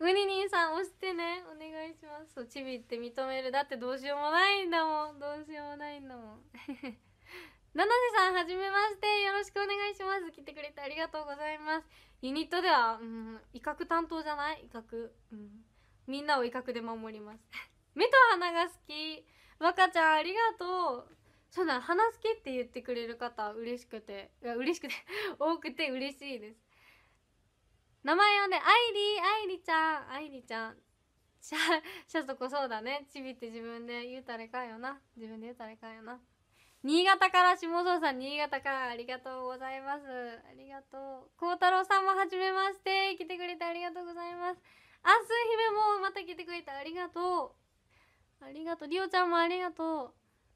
ウニニンさん押してねお願いしますそうチビって認めるだってどうしようもないんだもんどうしようもないんだもん 七瀬さんはじめましてよろしくお願いします来てくれてありがとうございますユニットでは、うん、威嚇担当じゃない威嚇、うん、みんなを威嚇で守ります 目と鼻が好き若ちゃんありがとうそうなの鼻好きって言ってくれる方嬉しくて嬉しくて多くて嬉しいです名前呼んでアイリーアイリちゃんアイリちゃんシャシャとこそうだねちびって自分で言うたれかよな自分で言うたれかよな新潟から下蔵さん新潟からありがとうございますありがとう孝太郎さんもはじめまして来てくれてありがとうございますあす姫もまた来てくれてありがとうありがとうりおちゃんもありがとう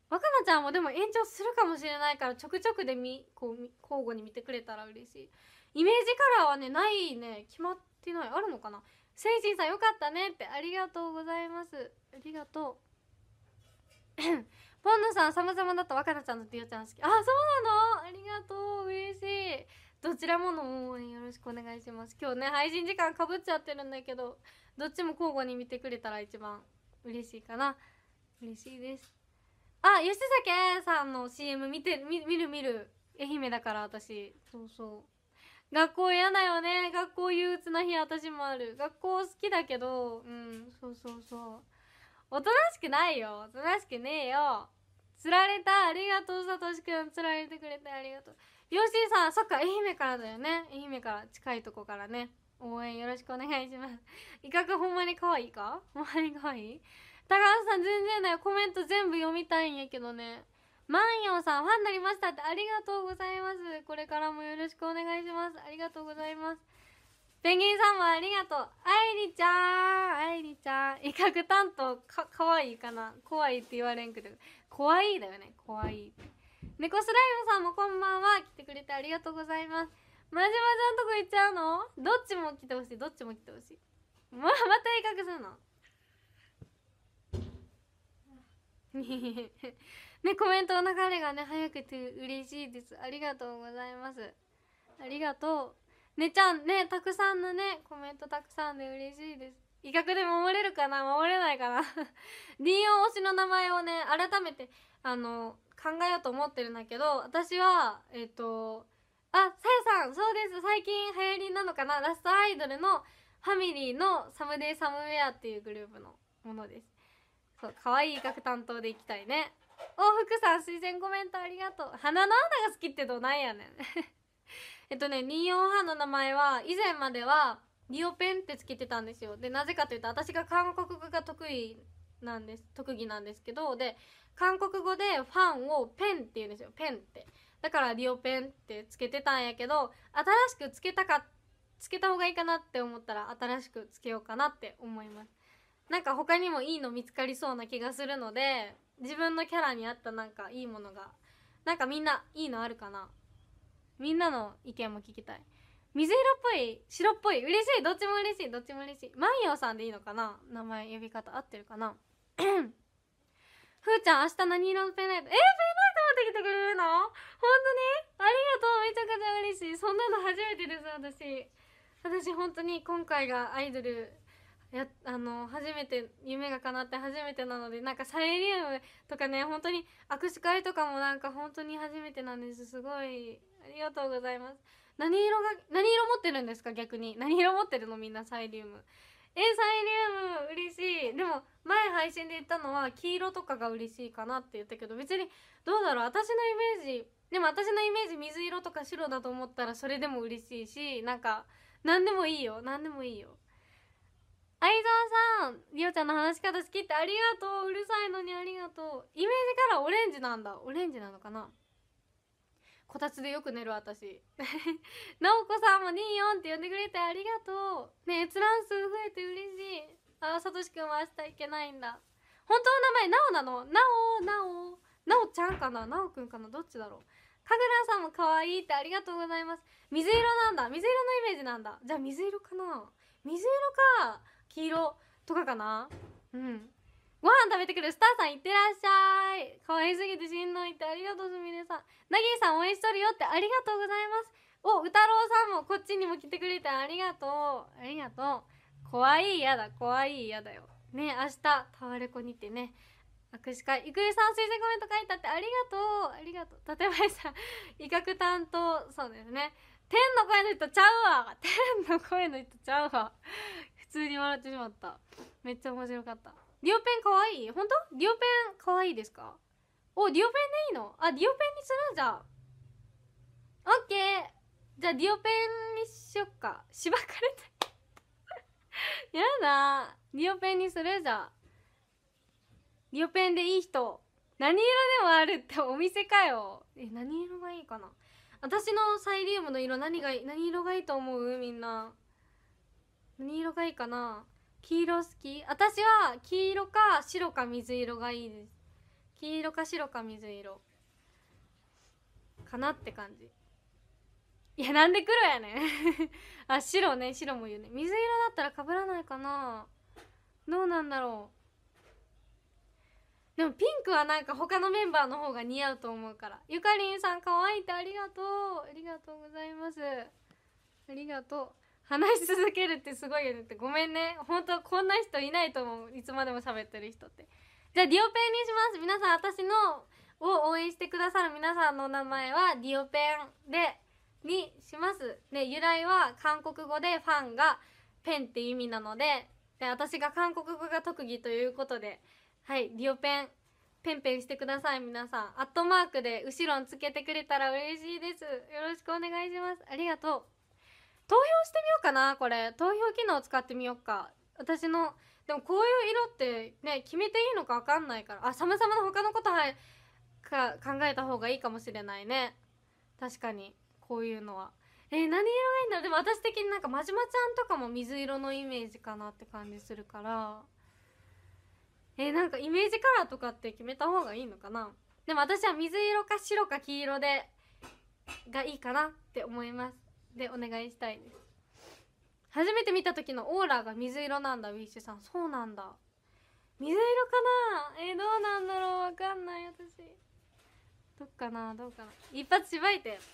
若菜ちゃんもでも延長するかもしれないからちょくちょくでみこう交互に見てくれたら嬉しいイメージカラーはねないね決まってないあるのかな精神さんよかったねってありがとうございますありがとう ポンヌさん様々だった若菜ちゃんとディオちゃん好きあそうなのありがとう嬉しいどちらもの応援よろしくお願いします今日ね配信時間かぶっちゃってるんだけどどっちも交互に見てくれたら一番嬉しいかな嬉しいですあ吉崎さんの CM 見て見る見る愛媛だから私そうそう学校嫌だよね学校憂鬱な日私もある学校好きだけどうんそうそうそうおとなしくないよおとなしくねえよつられたありがとうさとしくんつられてくれてありがとうよしさんそっか愛媛からだよね愛媛から近いとこからね応援よろしくお願いします威嚇ほんまに可愛いかほんまに可愛い高橋さん全然だよコメント全部読みたいんやけどね万葉さん、ファンになりましたって、ありがとうございます。これからもよろしくお願いします。ありがとうございます。ペンギンさんもありがとう。愛理ちゃん、愛理ちゃん。威嚇担当、か、かわいいかな。怖いって言われんくて。怖いだよね。怖い。猫スライムさんもこんばんは。来てくれてありがとうございます。まじまちゃんとこ行っちゃうのどっちも来てほしい。どっちも来てほしい。ま、また威嚇するの ね、コメントの流れがね、早くて嬉しいです。ありがとうございます。ありがとう。ねちゃん、ね、たくさんのね、コメントたくさんで嬉しいです。威嚇で守れるかな守れないかな D4 推しの名前をね、改めて、あの、考えようと思ってるんだけど、私は、えっ、と、あ、さやさん、そうです。最近流行りなのかなラストアイドルのファミリーのサムデイサムウェアっていうグループのものです。そう、可愛い威嚇担当でいきたいね。福さん推薦コメントありがとう花の穴が好きってどないやねん えっとね24半の名前は以前まではリオペンってつけてたんですよでなぜかというと私が韓国語が得意なんです特技なんですけどで韓国語でファンをペンって言うんですよペンってだからリオペンってつけてたんやけど新しくつけたかつけた方がいいかなって思ったら新しくつけようかなって思いますなんか他にもいいの見つかりそうな気がするので自分のキャラに合ったなんかいいものがなんかみんないいのあるかなみんなの意見も聞きたい水色っぽい白っぽい嬉しいどっちも嬉しいどっちも嬉しい万葉さんでいいのかな名前呼び方合ってるかなふーちゃん明日何色のペンライトえー、ペンライト持ってきてくれるの本当にありがとうめちゃくちゃ嬉しいそんなの初めてです私私本当に今回がアイドルやあの初めて夢が叶って初めてなのでなんかサイリウムとかね本当に握手会とかもなんか本当に初めてなんですすごいありがとうございます何色が何色持ってるんですか逆に何色持ってるのみんなサイリウムえサイリウム嬉しいでも前配信で言ったのは黄色とかが嬉しいかなって言ったけど別にどうだろう私のイメージでも私のイメージ水色とか白だと思ったらそれでも嬉しいしなんか何でもいいよ何でもいいよ相沢さんりおちゃんの話し方好きってありがとううるさいのにありがとうイメージカラーオレンジなんだオレンジなのかなこたつでよく寝る私なおこさんも「ニーヨン」って呼んでくれてありがとうね閲覧数増えて嬉しいあさとしくんは明日行けないんだ本当の名前なおなのなおなおなおちゃんかななおくんかなどっちだろうかぐらさんも可愛いってありがとうございます水色なんだ水色のイメージなんだじゃあ水色かな水色か黄色とかかなうんご飯食べてくるスターさんいってらっしゃい可愛すぎてしんどいってありがとうすみれさんなぎさん応援しとるよってありがとうございますおうたろうさんもこっちにも来てくれてありがとうありがとう怖い嫌だ怖い嫌だよね明日タワレコにてね握手会郁恵さん推薦コメント書いたってありがとうありがとう立林さん威嚇担当そうですね天の声の人ちゃうわ天の声の人ちゃうわ通に笑ってしまっためっちゃ面白かったディオペンかわいい本当ィオペンかわいいですかおディオペンでいいのあディオペンにするじゃオッケーじゃあィオペンにしよっかしばかれた やだディオペンにするじゃディオペンでいい人何色でもあるってお店かよえ何色がいいかな私のサイリウムの色何が何色がいいと思うみんな何色がいいかな黄色好き私は黄色か白か水色がいいです黄色か白か水色かなって感じいやなんで黒やねん あ白ね白も言うね水色だったらかぶらないかなどうなんだろうでもピンクはなんか他のメンバーの方が似合うと思うからゆかりんさん可愛いってありがとうありがとうございますありがとう話し続けるってすごいよねってごめんね本当こんな人いないと思ういつまでも喋ってる人ってじゃあディオペンにします皆さん私のを応援してくださる皆さんの名前はディオペンでにしますで由来は韓国語でファンがペンって意味なのでで私が韓国語が特技ということではいディオペンペンペンしてください皆さんアットマークで後ろにつけてくれたら嬉しいですよろしくお願いしますありがとう投票してみようかなこれ投票機能使ってみようか私のでもこういう色ってね決めていいのか分かんないからあサムサムの他のことはか考えた方がいいかもしれないね確かにこういうのはえー、何色がいいんだろうでも私的になんかまじまちゃんとかも水色のイメージかなって感じするからえー、なんかイメージカラーとかって決めた方がいいのかなでも私は水色か白か黄色でがいいかなって思いますでお願いしたいです初めて見た時のオーラが水色なんだウィッシュさんそうなんだ水色かなえー、どうなんだろうわかんない私どっかなどうかな一発しばいて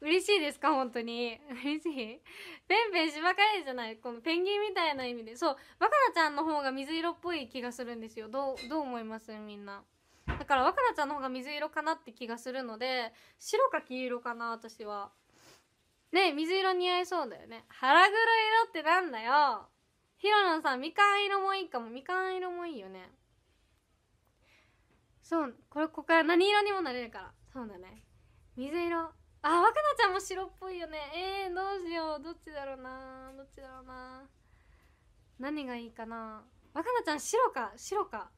嬉しいですか本当に嬉しいペンペンしばかれるじゃないこのペンギンみたいな意味でそうバカラちゃんの方が水色っぽい気がするんですよどうどう思いますみんなだから若菜ちゃんの方が水色かなって気がするので白か黄色かな私はね水色似合いそうだよね腹黒色ってなんだよひろのさんみかん色もいいかもみかん色もいいよねそうこれここから何色にもなれるからそうだね水色あ若菜ちゃんも白っぽいよねえー、どうしようどっちだろうなどっちだろうな何がいいかな若菜ちゃん白か白か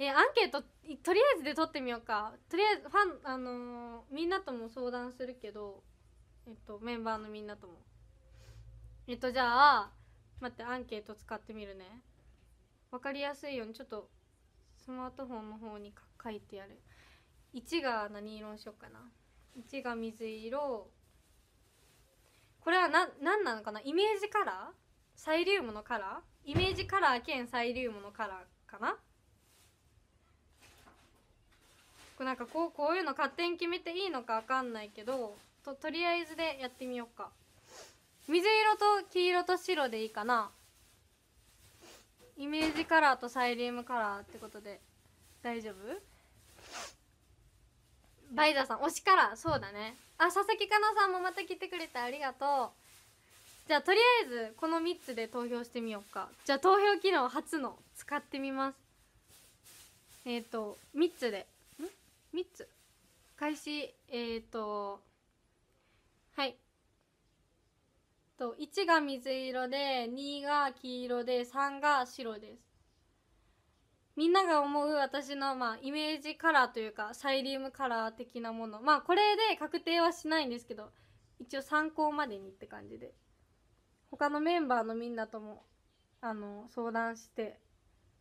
えー、アンケートとりあえずで取ってみようかとりあえずファンあのー、みんなとも相談するけどえっとメンバーのみんなともえっとじゃあ待ってアンケート使ってみるねわかりやすいようにちょっとスマートフォンの方に書いてやる1が何色にしようかな1が水色これはな何なのかなイメージカラーサイリウムのカラーイメージカラー兼サイリウムのカラーかななんかこうこういうの勝手に決めていいのかわかんないけどととりあえずでやってみようか水色と黄色と白でいいかなイメージカラーとサイリウムカラーってことで大丈夫バイザーさん推しカラーそうだねあ佐々木かなさんもまた来てくれてありがとうじゃあとりあえずこの3つで投票してみようかじゃあ投票機能初の使ってみますえっ、ー、と3つで3つ開始えっ、ー、とはいと1が水色で2が黄色で3が白ですみんなが思う私のまあイメージカラーというかサイリウムカラー的なものまあこれで確定はしないんですけど一応参考までにって感じで他のメンバーのみんなともあの相談して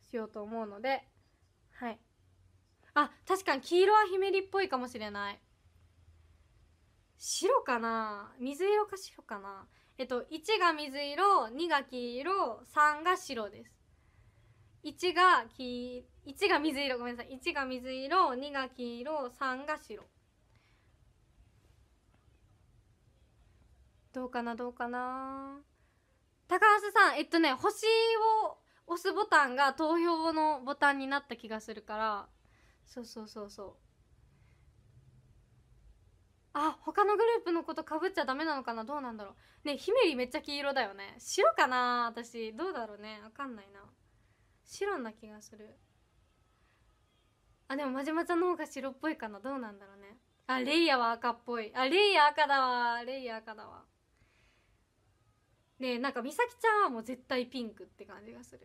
しようと思うのではいあ確かに黄色はひめりっぽいかもしれない白かな水色か白かなえっと1が水色2が黄色3が白です1が黄1が水色ごめんなさい1が水色2が黄色3が白どうかなどうかな高橋さんえっとね星を押すボタンが投票のボタンになった気がするからそうそうそうそうあ他のグループのことかぶっちゃダメなのかなどうなんだろうねひめりめっちゃ黄色だよね白かな私どうだろうね分かんないな白な気がするあでもまじまちゃんの方が白っぽいかなどうなんだろうねあレイヤは赤っぽいあレイヤ赤だわレイヤ赤だわねなんか美咲ちゃんはもう絶対ピンクって感じがする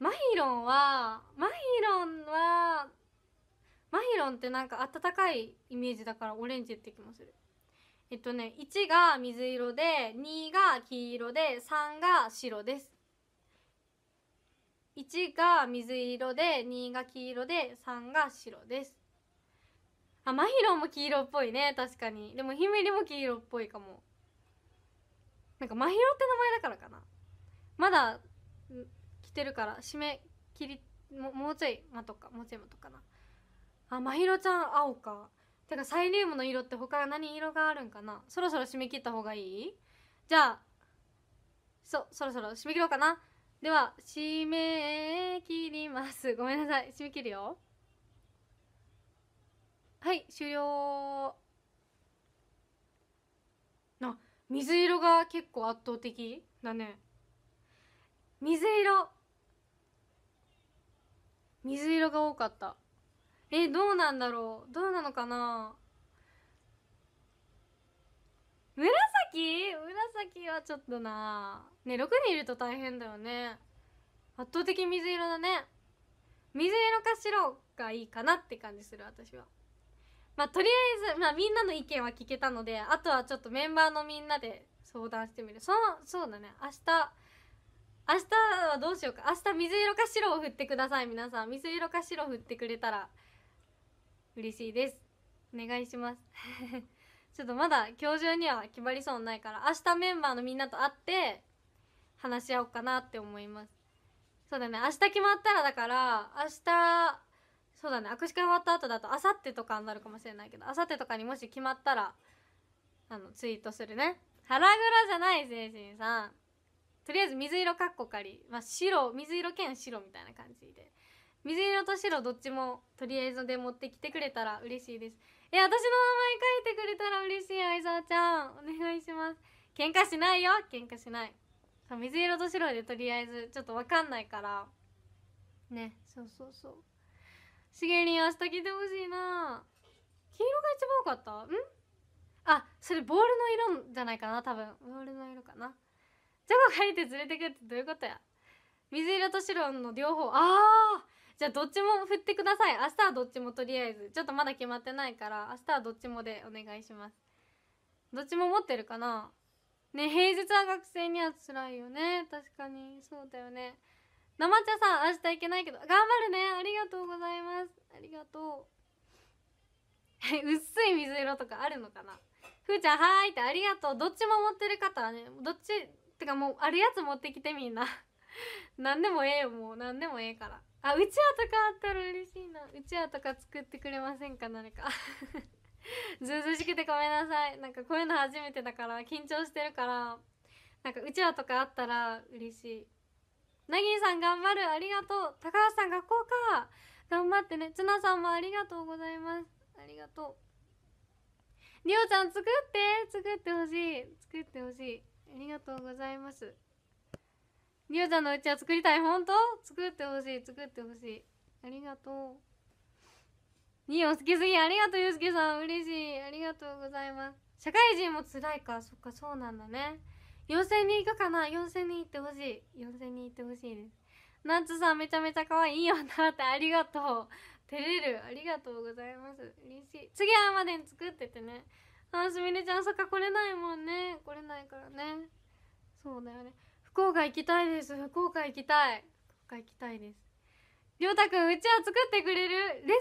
マヒロンはマヒロンはマヒロンってなんか暖かいイメージだからオレンジって気もするえっとね1が水色で2が黄色で3が白です1が水色で2が黄色で3が白ですあマヒロンも黄色っぽいね確かにでもヒメリも黄色っぽいかもなんかマヒロって名前だからかなまだ着てるから締め切りももうちょい待とかもうちょい待とかなあまひろちゃん青かてかサイリウムの色って他何色があるんかなそろそろ締め切った方がいいじゃあそそろそろ締め切ろうかなでは締め切りますごめんなさい締め切るよはい終了あ水色が結構圧倒的だね水色水色が多かったえどうなんだろうどうなのかな紫紫はちょっとなね6人いると大変だよね圧倒的水色だね水色か白がいいかなって感じする私はまあとりあえず、まあ、みんなの意見は聞けたのであとはちょっとメンバーのみんなで相談してみるそうそうだね明日明日はどうしようか明日水色か白を振ってください皆さん水色か白振ってくれたら嬉しいですお願いします ちょっとまだ今日中には決まりそうないから明日メンバーのみんなと会って話し合おうかなって思いますそうだね明日決まったらだから明日そうだね握手会終わった後だとあさってとかになるかもしれないけどあさってとかにもし決まったらあのツイートするね腹黒じゃない精神さんとりあえず水色かっこかり、まあ、白水色兼白みたいな感じで水色と白どっちもとりあえずで持ってきてくれたら嬉しいですえ私の名前書いてくれたら嬉しい相沢ちゃんお願いします喧嘩しないよ喧嘩しない水色と白でとりあえずちょっと分かんないからねそうそうそうしげりん明日来てほしいな黄色が一番多かったんあそれボールの色じゃないかな多分ボールの色かなジャコ書いて連れてくってどういうことや水色と白の両方あじゃあどっちも振ってください明日はどっちもとりあえずちょっとまだ決まってないから明日はどっちもでお願いしますどっちも持ってるかなね平日は学生には辛いよね確かにそうだよね生茶さん明日行けないけど頑張るねありがとうございますありがとう 薄い水色とかあるのかなふーちゃんはーいってありがとうどっちも持ってる方はねどっちってかもうあるやつ持ってきてみんな 何でもええよもう何でもええからあうちわとかあったら嬉しいなうちわとか作ってくれませんか誰か ずうずしくてごめんなさいなんかこういうの初めてだから緊張してるからなんかうちわとかあったら嬉しいなぎーさん頑張るありがとう高橋さん学校か頑張ってねツナさんもありがとうございますありがとうりおちゃん作って作ってほしい作ってほしいありがとうございますみおちゃんのうちは作りたい本当作ってほしい作ってほしいありがとうにお好きすぎありがとうゆうすけさん嬉しいありがとうございます社会人も辛いかそっかそうなんだね4000人行くかな4000人行ってほしい4000人行ってほしいですナッツさんめちゃめちゃ可愛いいよなってありがとう照れるありがとうございます嬉しい次はまでに作っててねあすみれちゃんそっか来れないもんね来れないからねそうだよね福岡行きたいです福岡行きたい福岡行きたいですりょうたくんうちは作ってくれるレ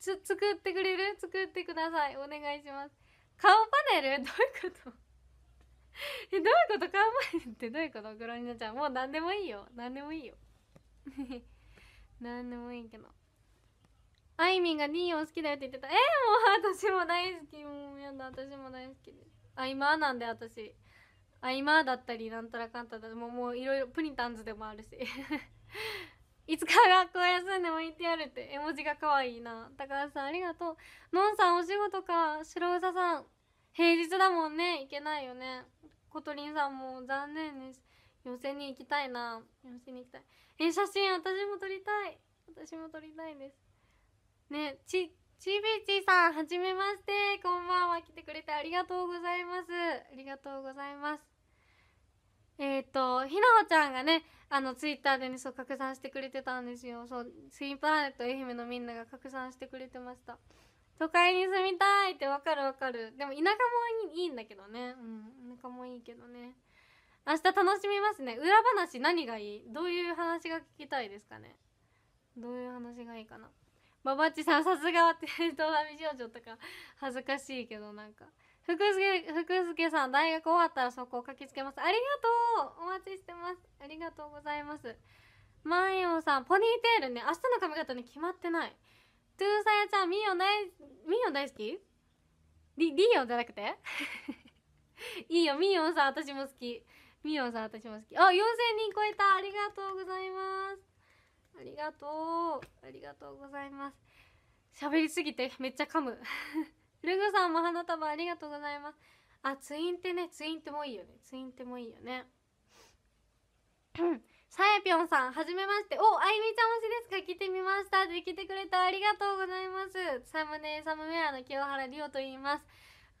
スつ作ってくれる作ってくださいお願いします顔パネルどういうことえどういうこと顔パネルってどういうことグロニナちゃんもう何でもいいよ何でもいいよ 何でもいいけどあいみんがニーヨン好きだよって言ってたえー、もう私も大好きもうやだ私も大好きですあ今なんで私合間だったりなんたらかんたらもうもういろいろプリンタンズでもあるし いつか学校休んでも行ってやるって絵文字が可愛いな高橋さんありがとうのんさんお仕事か白うささん平日だもんね行けないよねコトリンさんも残念です寄せに行きたいな寄せに行きたいえ写真私も撮りたい私も撮りたいですねちちびちさんはじめましてこんばんは来てくれてありがとうございますありがとうございますえっ、ー、とひなほちゃんがねあのツイッターでねそう拡散してくれてたんですよそうスイープラネット愛媛のみんなが拡散してくれてました都会に住みたいってわかるわかるでも田舎もいいんだけどねうん田舎もいいけどね明日楽しみますね裏話何がいいどういう話が聞きたいですかねどういう話がいいかなババッチさんさすがって東並美少女とか恥ずかしいけどなんか福助、福助さん、大学終わったらそこを駆けつけます。ありがとうお待ちしてます。ありがとうございます。マイオンさん、ポニーテールね、明日の髪型に決まってない。トゥーサヤちゃん、ミヨ大、ミヨ大好きリ、リヨじゃなくて いいよ、ミヨンさん、私も好き。ミヨンさん、私も好き。あ、4000人超えたありがとうございます。ありがとう。ありがとうございます。喋りすぎてめっちゃ噛むルグさんも花束ありがとうございますあツインってねツインってもいいよねツインってもいいよね さえぴょんさんはじめましておあゆみちゃん推しですか来てみましたで来てくれてありがとうございますサムネサムウェアの清原りおと言います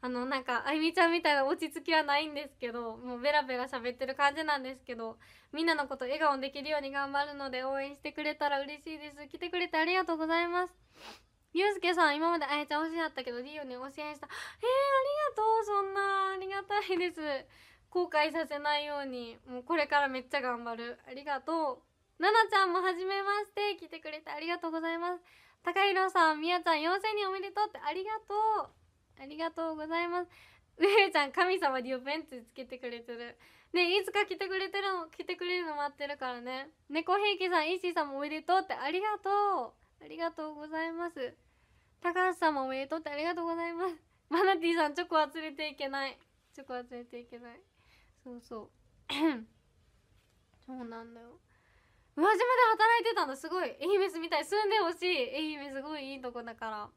あのなんかあゆみちゃんみたいな落ち着きはないんですけどもうベラベラ喋ってる感じなんですけどみんなのこと笑顔できるように頑張るので応援してくれたら嬉しいです来てくれてありがとうございますゆうすけさん、今まであやちゃん教しだったけど、ディオに教えした。えー、ありがとう、そんな、ありがたいです。後悔させないように、もうこれからめっちゃ頑張る。ありがとう。ななちゃんもはじめまして、来てくれてありがとうございます。たかひろさん、みやちゃん、妖精におめでとうってありがとう。ありがとうございます。うえちゃん、神様ディオベンツつけてくれてる。ね、いつか来てくれてるの、来てくれるの待ってるからね。猫ひいきさん、いっしーさんもおめでとうってありがとう。ありがとうございます高橋さんもおめでとうってありがとうございますマナティさんチョコは連れていけないチョコは連れていけないそうそうそうなんだよ宇和島で働いてたのすごい愛媛住みたい住んでほしい愛媛すごいいいとこだから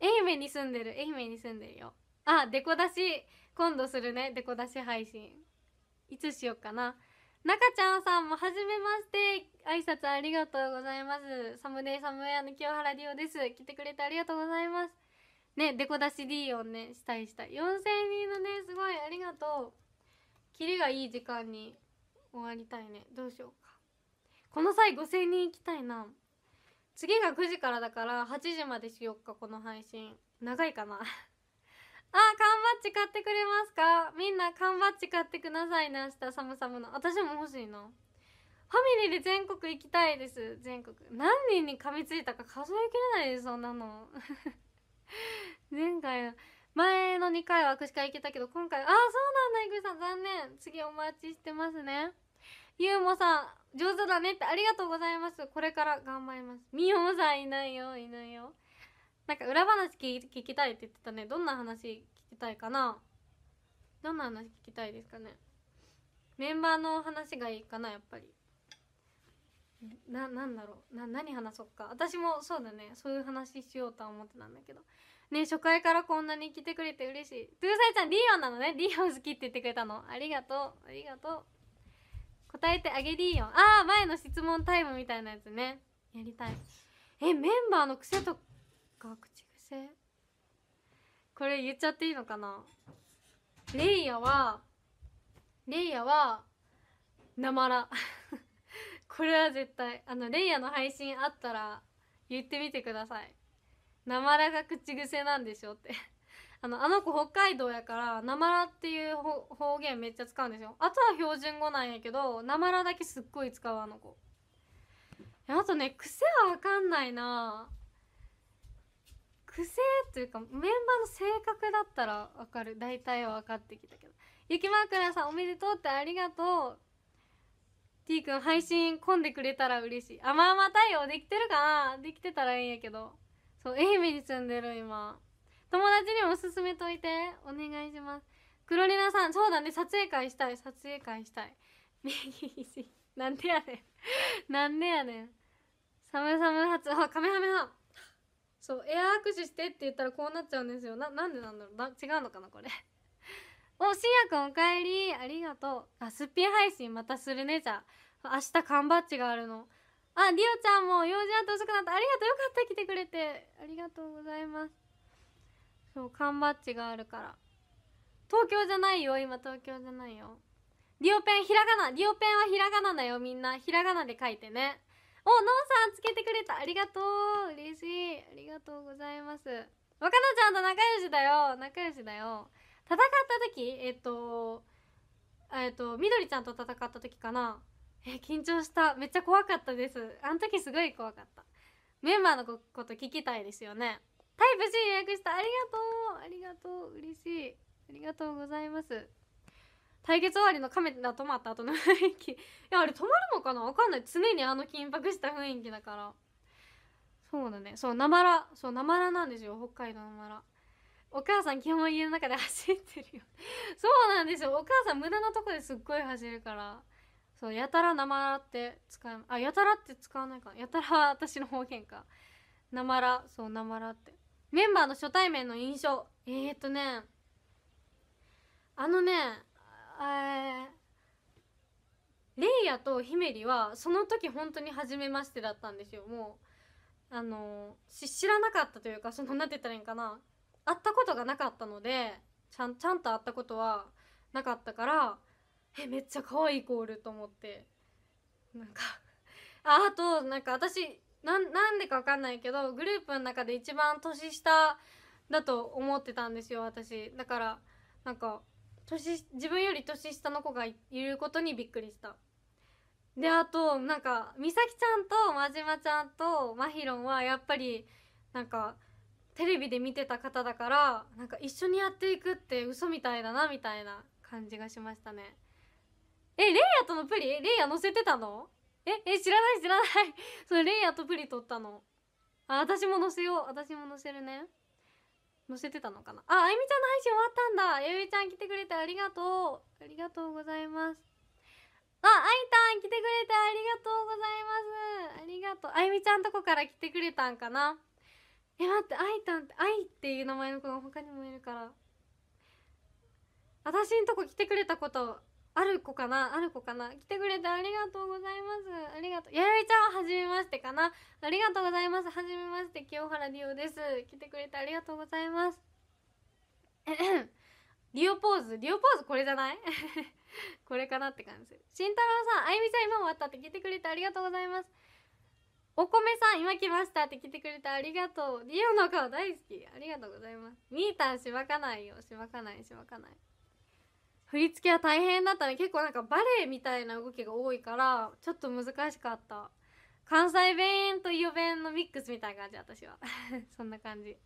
愛媛に住んでる愛媛に住んでるよあデコ出し今度するねデコ出し配信いつしよっかな中ちゃんさんもはじめまして挨拶ありがとうございますサムネイサムウェアの清原りオです来てくれてありがとうございますねデコ出し D をねしたいしたい4000人のねすごいありがとうキリがいい時間に終わりたいねどうしようかこの際5000人行きたいな次が9時からだから8時までしよっかこの配信長いかなあ、缶バッジ買ってくれますかみんな缶バッジ買ってくださいね、明日、サムサムの。私も欲しいな。ファミリーで全国行きたいです、全国。何人に噛みついたか数えきれないです、そんなの。前回、前の2回は握手会行けたけど、今回、あ、そうなんだ、イグさん、残念。次お待ちしてますね。ゆうもさん、上手だねってありがとうございます。これから頑張ります。みよさんいないよ、いないよ。なんか裏話聞きたいって言ってたねどんな話聞きたいかなどんな話聞きたいですかねメンバーの話がいいかなやっぱりななんだろうな何話そうか私もそうだねそういう話しようとは思ってたんだけどね初回からこんなに来てくれて嬉しいトゥーサイちゃんオンなのねオン好きって言ってくれたのありがとうありがとう答えてあげ D ンああ前の質問タイムみたいなやつねやりたいえメンバーの癖とか口癖これ言っちゃっていいのかなレイヤはレイヤはなまら これは絶対あのレイヤの配信あったら言ってみてくださいなまらが口癖なんでしょって あのあの子北海道やからなまらっていう方言めっちゃ使うんですよあとは標準語なんやけどなまらだけすっごい使うあの子あとね癖は分かんないな不正というかメンバーの性格だったら分かる大体は分かってきたけど雪枕さんおめでとうってありがとう T 君配信混んでくれたら嬉しい甘々対応できてるかなできてたらいいんやけどそう愛媛に住んでる今友達にも勧めといてお願いしますクロリナさんそうだね撮影会したい撮影会したい右なんでやねんなんでやねんサムサム初カメハメハそうエア握手してって言ったらこうなっちゃうんですよななんでなんだろうな違うのかなこれ おしんやくんおかえりありがとうあすっぴん配信またするねじゃあ明日缶バッジがあるのありおちゃんも用事あって遅くなったありがとうよかった来てくれてありがとうございますそう缶バッジがあるから東京じゃないよ今東京じゃないよリオペンひらがなリオペンはひらがなだよみんなひらがなで書いてねおのんさんつけてくれたありがとう嬉しいありがとうございます若菜ちゃんと仲良しだよ仲良しだよ戦った時えっとえっとみどりちゃんと戦った時かなえ緊張しためっちゃ怖かったですあの時すごい怖かったメンバーのこと聞きたいですよねタイプ C 予約したありがとうありがとう嬉しいありがとうございます対決終わりのカメラ止まった後の雰囲気 いやあれ止まるのかなわかんない常にあの緊迫した雰囲気だからそうだねそうなまらそうなまらなんですよ北海道なまらお母さん基本家の中で走ってるよ そうなんですよお母さん無駄なとこですっごい走るからそうやたらなまらって使うあやたらって使わないかやたらは私の方言かなまらそうなまらってメンバーの初対面の印象えー、っとねあのねえレイヤとヒメリはその時本当に初めましてだったんですよもうあの知らなかったというかその何て言ったらいいんかな会ったことがなかったのでちゃんちゃんと会ったことはなかったからえめっちゃ可愛いコールと思ってなんかああとなんか私なんでか分かんないけどグループの中で一番年下だと思ってたんですよ私だからなんか年自分より年下の子がいることにびっくりしたであとなんか美咲ちゃんと真島ちゃんとまひろんはやっぱりなんかテレビで見てた方だからなんか一緒にやっていくって嘘みたいだなみたいな感じがしましたねえレイヤとのプリレイヤ載せてたのええ知らない知らない それレイヤとプリ撮ったのあ私も載せよう私も載せるね載せてたのかなああゆみちゃんの配信終わったんだゆみちゃん来てくれてありがとうありがとうございますああいたん来てくれてありがとうございますありがとうあゆみちゃんとこから来てくれたんかなえ待ってあいたんってあいっていう名前の子が他にもいるから私んとこ来てくれたことある子かなある子かな来てくれてありがとうございますありがとうやよいちゃんはじめましてかなありがとうございますはじめまして清原リオです来てくれてありがとうございます リオポーズリオポーズこれじゃない これかなって感じ慎太郎さんあゆみちゃん今終わったって来てくれてありがとうございますお米さん今来ましたって来てくれてありがとうリオの顔大好きありがとうございますミータンしばかないよしばかないしばかない振り付けは大変だったね結構なんかバレエみたいな動きが多いからちょっと難しかった関西弁とイ予弁のミックスみたいな感じ私は そんな感じ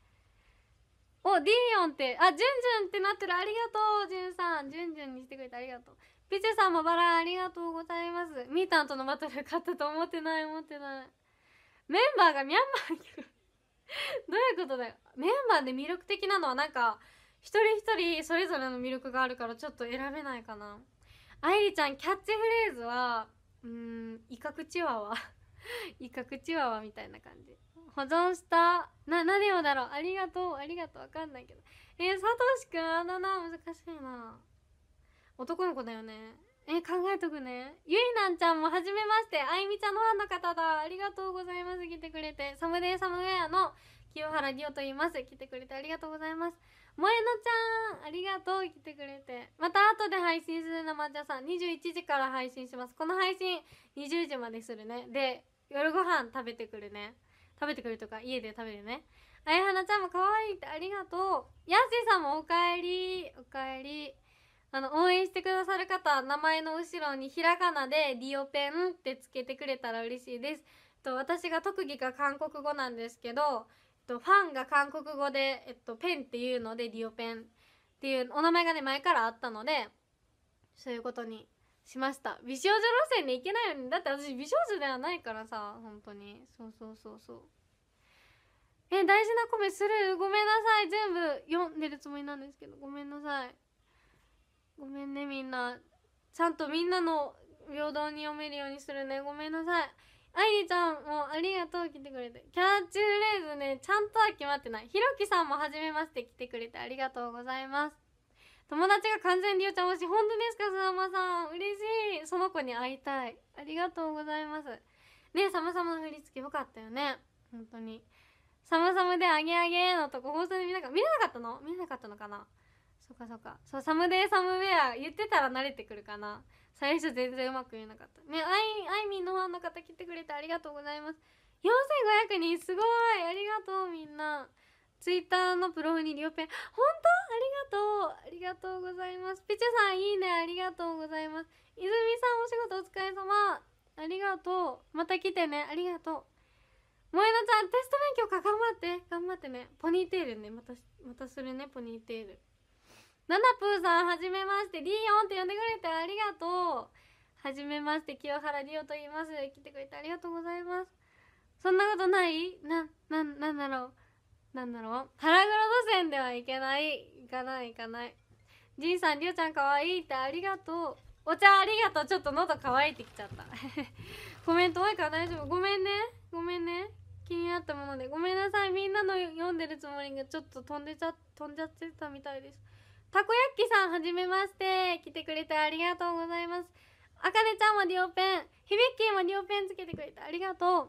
おディオンってあジュンジュンってなってるありがとうジュンさんジュンジュンにしてくれてありがとうピチュさんもバラありがとうございますミーたンとのバトル勝ったと思ってない思ってないメンバーがミャンマーどういうことだよメンバーで魅力的なのはなんか一人一人それぞれの魅力があるからちょっと選べないかな愛梨ちゃんキャッチフレーズはうん威嚇チワワ 威嚇チワワみたいな感じ保存したな何をだろうありがとうありがとうわかんないけどえー、サトシくんあのな難しいな男の子だよねえ考えとくねゆいなんちゃんもはじめましてあいみちゃんのファンの方だありがとうございます来てくれてサムデイサムウェアの清原リオと言います来てくれてありがとうございます萌乃ちゃんありがとう来てくれてまた後で配信する生茶さん21時から配信しますこの配信20時までするねで夜ご飯食べてくるね食べてくるとか家で食べるねあやはなちゃんも可愛いってありがとうやすしさんもおかえりおかえりあの応援してくださる方名前の後ろにひらがなで「リオペン」ってつけてくれたら嬉しいですと私が特技が韓国語なんですけどと、ファンが韓国語で、えっと、ペンっていうので、ディオペンっていうお名前がね、前からあったので、そういうことにしました。美少女路線で行けないように、だって私美少女ではないからさ、本当に。そうそうそうそう。え、大事なコメするごめんなさい。全部読んでるつもりなんですけど、ごめんなさい。ごめんね、みんな。ちゃんとみんなの平等に読めるようにするね。ごめんなさい。あいりちゃんもありがとう来てくれてキャッチフレーズねちゃんとは決まってないひろきさんも初めまして来てくれてありがとうございます友達が完全りおちゃん推し本当ですかさまさん嬉しいその子に会いたいありがとうございますねさまさまの振り付けよかったよね本当にサムサムであげあげのとこ放送で見なか見なかったの見なかったのかなそっかそっかそうサムデーサムウェア言ってたら慣れてくるかな最初全然うまく言えなかったねあいあいみんのファンの方来てくれてありがとうございます4500人すごいありがとうみんなツイッターのプロフにリオペン本当ありがとうありがとうございますピチュさんいいねありがとうございます泉さんお仕事お疲れ様ありがとうまた来てねありがとう萌菜ちゃんテスト勉強か頑張って頑張ってねポニーテールねまたまたするねポニーテールナナプーさんはじめましてリーオンって呼んでくれてありがとうはじめまして清原リオと言います来てくれてありがとうございますそんなことないな、な、なんだろうなんだろう腹黒路線ではいけない行かない行かないじいさんりおちゃんかわいいってありがとうお茶ありがとうちょっと喉乾いてきちゃった コメント多いから大丈夫ごめんねごめんね気になったものでごめんなさいみんなの読んでるつもりがちょっと飛んでちゃ飛んじゃってたみたいですたこ焼きさんはじめまして来てくれてありがとうございますあかねちゃんもリオペン響きもリオペンつけてくれてありがとう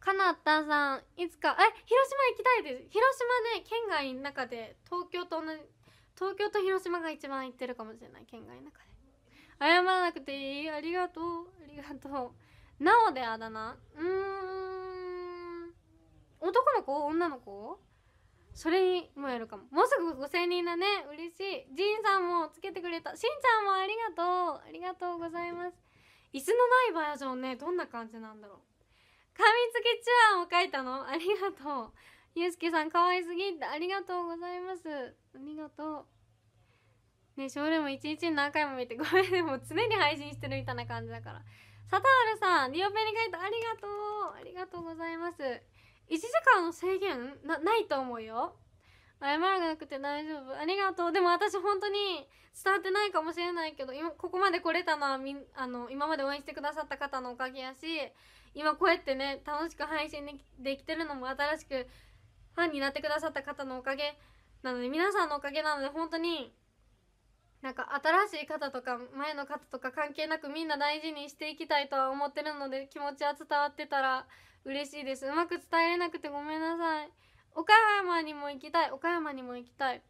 かなたさんいつかえ広島行きたいです広島ね県外の中で東京と同じ東京と広島が一番行ってるかもしれない県外の中で謝らなくていいありがとうありがとうなおであだ名うーん男の子女の子それにもやるかももうすぐ5000人だね嬉しいジンさんもつけてくれたしんちゃんもありがとうありがとうございます椅子のないバージョンねどんな感じなんだろう噛みつきチュアンを書いたのありがとうゆうすけさんかわいすぎってありがとうございますありがとうねショールーム一日に何回も見てごめんでも常に配信してるみたいな感じだからサタールさんリオペに書いたありがとうありがとうございます1時間の制限なないと思うよ謝らなくて大丈夫ありがとうでも私本当に伝わってないかもしれないけど今ここまで来れたのはみあの今まで応援してくださった方のおかげやし今こうやってね楽しく配信できてるのも新しくファンになってくださった方のおかげなので皆さんのおかげなので本当になんか新しい方とか前の方とか関係なくみんな大事にしていきたいとは思ってるので気持ちは伝わってたら嬉しいですうまく伝えれなくてごめんなさい岡山にも行きたい岡山にも行きたい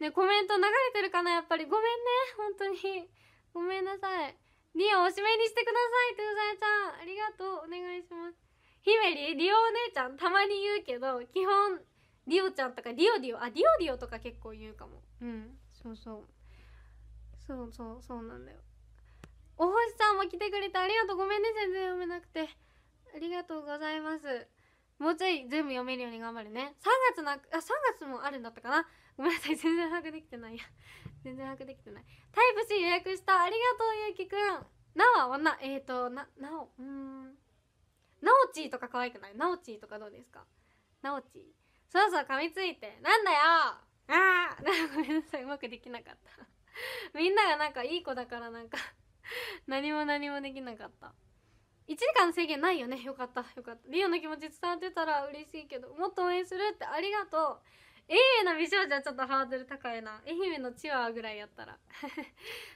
ねコメント流れてるかなやっぱりごめんね本当にごめんなさいリオおしめにしてくださいトゥーザーちゃんありがとうお願いしますひめりリオお姉ちゃんたまに言うけど基本リオちゃんとかリオディオあリオディオとか結構言うかもうんそうそうそうそうそうなんだよお星さんも来てくれてありがとうごめんね全然読めなくてありがとうございますもうちょい全部読めるように頑張るね3月のあ3月もあるんだったかなごめんなさい全然把握できてないや 全然把握できてないタイプ C 予約したありがとうゆうきくんなは女えっ、ー、とななおうんなおちーとか可愛くないなおちーとかどうですかなおちーそうそう噛みついてなんだよあー ごめんなさいうまくできなかった みんながなんかいい子だからなんか何も何もできなかった1時間制限ないよねよかったよかったリオの気持ち伝わってたら嬉しいけどもっと応援するってありがとう愛媛の美少女はちょっとハードル高いな愛媛のチワワぐらいやったら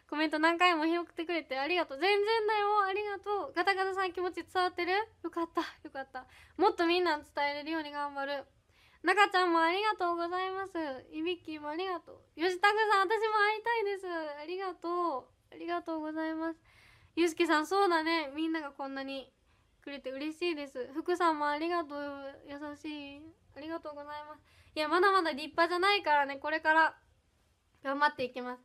コメント何回も拾ってくれてありがとう全然だよありがとうガタガタさん気持ち伝わってるよかったよかったもっとみんな伝えれるように頑張る中ちゃんもありがとうございますいびきもありがとうた田さん私も会いたいですありがとうありがとうございますゆうすけさんそうだねみんながこんなにくれて嬉しいです福さんもありがとう優しいありがとうございますいやまだまだ立派じゃないからねこれから頑張っていきます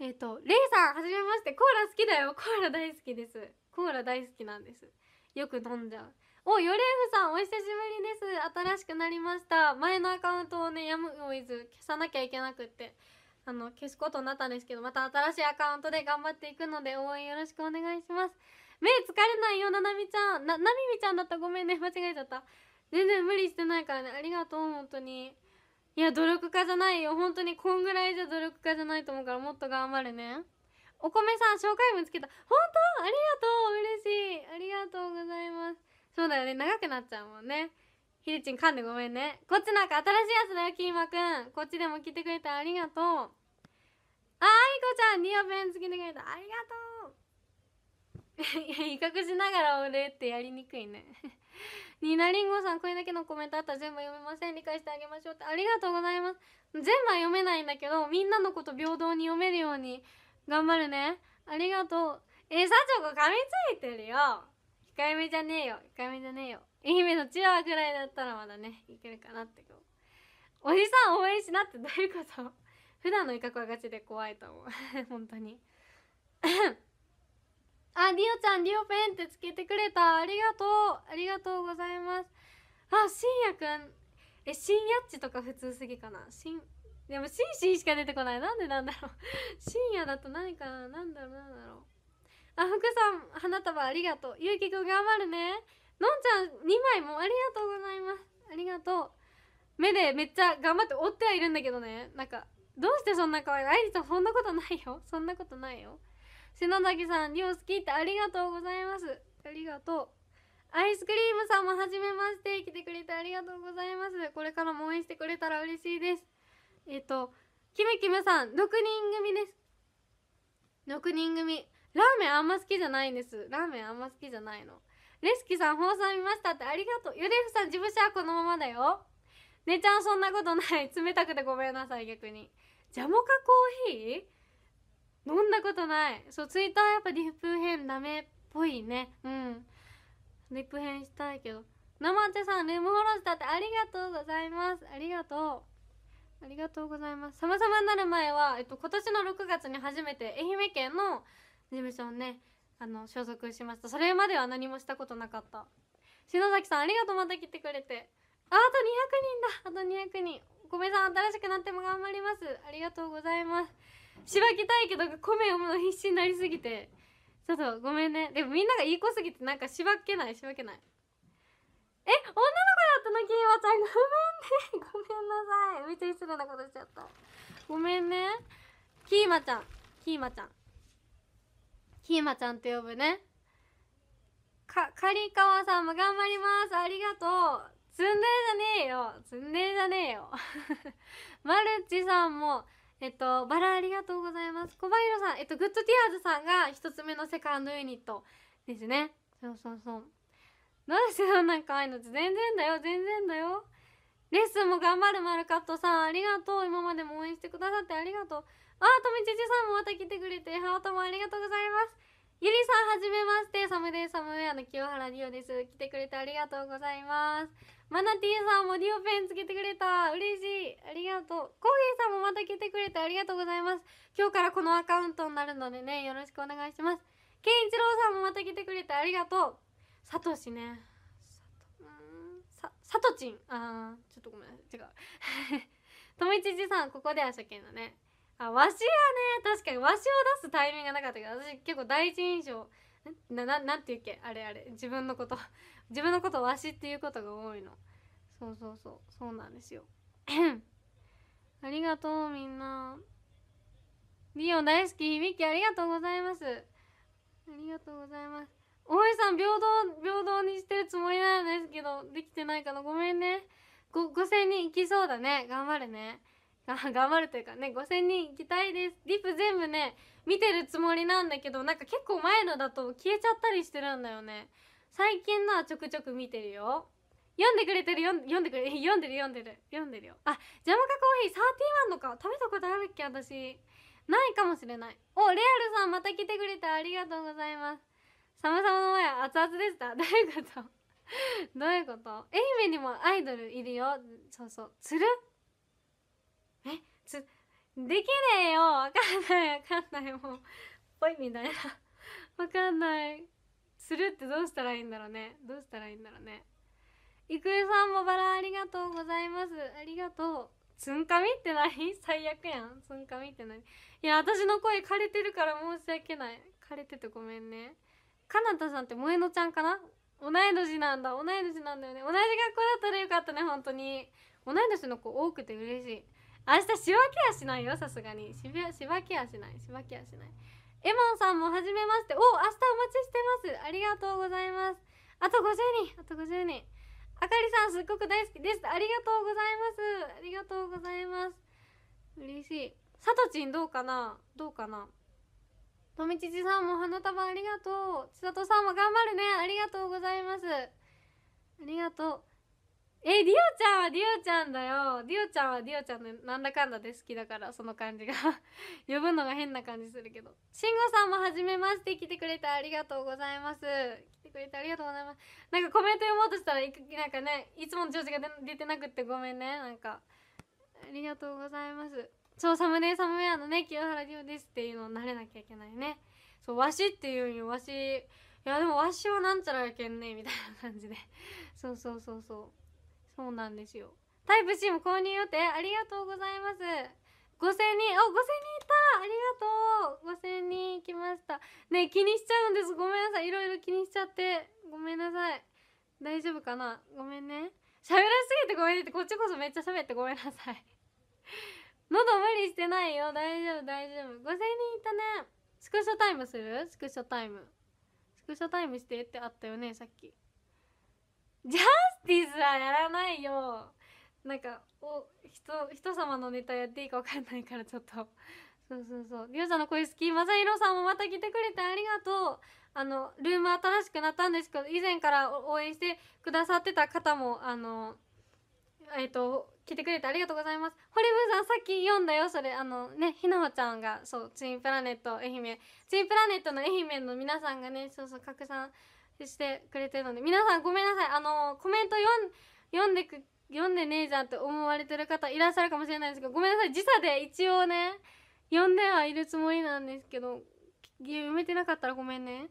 えっ、ー、とレイさんはじめましてコーラ好きだよコーラ大好きですコーラ大好きなんですよく飲んじゃうおヨレーフさんお久しぶりです新しくなりました前のアカウントをねやむをいず消さなきゃいけなくってあの消すことになったんですけどまた新しいアカウントで頑張っていくので応援よろしくお願いします目疲れないよななみちゃんななみみちゃんだったごめんね間違えちゃった全然無理してないからねありがとう本当にいや努力家じゃないよ本当にこんぐらいじゃ努力家じゃないと思うからもっと頑張るねお米さん紹介文つけた本当ありがとう嬉しいありがとうございますそうだよね長くなっちゃうもんねひでちん噛んでごめんねこっちなんか新しいやつだよキーマくんこっちでも来てくれてありがとうあいこちゃんニオペン付きてくれてありがとう威嚇しながらお礼ってやりにくいねニなナリンゴさんこれだけのコメントあったら全部読めません理解してあげましょうってありがとうございます全部は読めないんだけどみんなのこと平等に読めるように頑張るねありがとうえー、さちょこ噛みついてるよ控えめじゃねえよ控えめじゃねえよ愛媛のチワワぐらいだったらまだねいけるかなっておじさん応援しなってどういうこと普段の威嚇はガチで怖いと思う 本当に あリオちゃんリオペンってつけてくれたありがとうありがとうございますあしんやくんえしんやっちとか普通すぎかなしんでもしんしんしか出てこないなんでなんだろう しんやだと何かなんだろうなんだろうあ福さん花束ありがとうゆうきくん頑張るねんちゃん2枚もありがとうございますありがとう目でめっちゃ頑張って追ってはいるんだけどねなんかどうしてそんな可愛い愛理ちさんそんなことないよ そんなことないよ篠崎さんリオ好きってありがとうございますありがとうアイスクリームさんもはじめまして来てくれてありがとうございますこれからも応援してくれたら嬉しいですえっ、とキムキムさん6人組です6人組ラーメンあんま好きじゃないんですラーメンあんま好きじゃないのレスキさん、放送見ましたってありがとう。ゆレフさん、事務所はこのままだよ。ねちゃん、そんなことない。冷たくてごめんなさい、逆に。ジャモカコーヒー飲んだことない。そう、ツイッターやっぱリプ編ダメっぽいね。うん。リプ編したいけど。生茶さん、ルームフォローしたってありがとうございます。ありがとう。ありがとうございます。様々になる前は、えっと、今年の6月に初めて愛媛県の事務所をね、あの所属しましたそれまでは何もしたことなかった篠崎さんありがとうまた来てくれてああと200人だあと200人コメさん新しくなっても頑張りますありがとうございますしばきたいけど米をもの必死になりすぎてちょっとごめんねでもみんながいい子すぎてなんかしばけないしばけないえ女の子だったのキーわちゃんごめんねごめんなさいめっちゃ失礼なことしちゃったごめんねキーマちゃんキーマちゃんひーまちゃんって呼ぶねかかりかわさんも頑張りますありがとうツンデレじゃねえよツンデレじゃねえよ マルチさんもえっとバラありがとうございます小林さんえっとグッドティアーズさんが1つ目のセカンドユニットですねそうそうそうなんですよなんかああいうの全然だよ全然だよレッスンも頑張るマルカットさんありがとう今までも応援してくださってありがとうあとみちちさんもまた来てくれてハートもありがとうございますゆりさんはじめましてサムデイサムウェアの清原リオです来てくれてありがとうございますマナティーさんもリオペンつけてくれた嬉しいありがとうコーヒーさんもまた来てくれてありがとうございます今日からこのアカウントになるのでねよろしくお願いしますケンイチローさんもまた来てくれてありがとうサトシねさサトチンあーちょっとごめんなさい違うとみちじさんここでは初見のねあわしはね確かにわしを出すタイミングがなかったけど私結構第一印象なななんて言うっけあれあれ自分のこと 自分のことわしっていうことが多いのそうそうそうそうなんですよ ありがとうみんなリオ大好き響きありがとうございますありがとうございます大江さん平等平等にしてるつもりなんですけどできてないかなごめんね5000人いきそうだね頑張るねあ頑張るというかね5000人行きたいですリプ全部ね見てるつもりなんだけどなんか結構前のだと消えちゃったりしてるんだよね最近のはちょくちょく見てるよ読んでくれてる読んでくれ読んでる読んでる読んでるよあジャムカコーヒー31のか食べたことあるっけ私ないかもしれないおレアルさんまた来てくれてありがとうございますサムサムの前熱々でした どういうこと どういうこと愛媛にもアイドルいるよそうそうつるえつできねえよわかんないわかんないもうぽいみたいなわかんないするってどうしたらいいんだろうねどうしたらいいんだろうね郁恵さんもバラありがとうございますありがとうつんかみって何最悪やんつんかみって何いや私の声枯れてるから申し訳ない枯れててごめんねかなたさんって萌乃のちゃんかな同い年なんだ同い年なんだよね同じ学校だったらよかったね本当に同い年の子多くて嬉しい明日仕分けはしないよさすがに仕分けはしない仕分けはしないエモンさんもはじめましてお明日お待ちしてますありがとうございますあと50人あと50人あかりさんすっごく大好きですありがとうございますありがとうございます嬉しいさとちんどうかなどうかなとみちちさんも花束ありがとうちさとさんも頑張るねありがとうございますありがとうえディオちゃんはディオちゃんだよディオちゃんはディオちゃんのなんだかんだで好きだからその感じが 呼ぶのが変な感じするけど慎吾さんも初めまして来てくれてありがとうございます来てくれてありがとうございますなんかコメント読もうとしたらなんかねいつもの調子が出てなくってごめんねなんかありがとうございますそうサムネサムウェアのね清原ディオですっていうのを慣れなきゃいけないねそうわしっていうよわしいやでもわしはなんちゃらやけんねみたいな感じでそうそうそうそうそうなんですよタイプ C も購入予定ありがとうございます5000人お5000人いたありがとう5000人来ましたね気にしちゃうんですごめんなさいいろいろ気にしちゃってごめんなさい大丈夫かなごめんね喋らすぎてごめんねってこっちこそめっちゃ喋ってごめんなさい 喉無理してないよ大丈夫大丈夫5000人いたねスクショタイムするスクショタイムスクショタイムしてってあったよねさっきジャスティスはやらないよなんかお人人様のネタやっていいか分かんないからちょっとそうそうそうりょうちゃんの声好きまさひろさんもまた来てくれてありがとうあのルーム新しくなったんですけど以前から応援してくださってた方もあのえっ、と来てくれてありがとうございます堀リさんさっき読んだよそれあのねひなほちゃんがそうツインプラネット愛媛ツインプラネットの愛媛の皆さんがねそうそう拡散してくれてるので皆さんごめんなさいあのコメント読んでく読んでねえじゃんって思われてる方いらっしゃるかもしれないですけどごめんなさい時差で一応ね読んではいるつもりなんですけど読めてなかったらごめんね5000人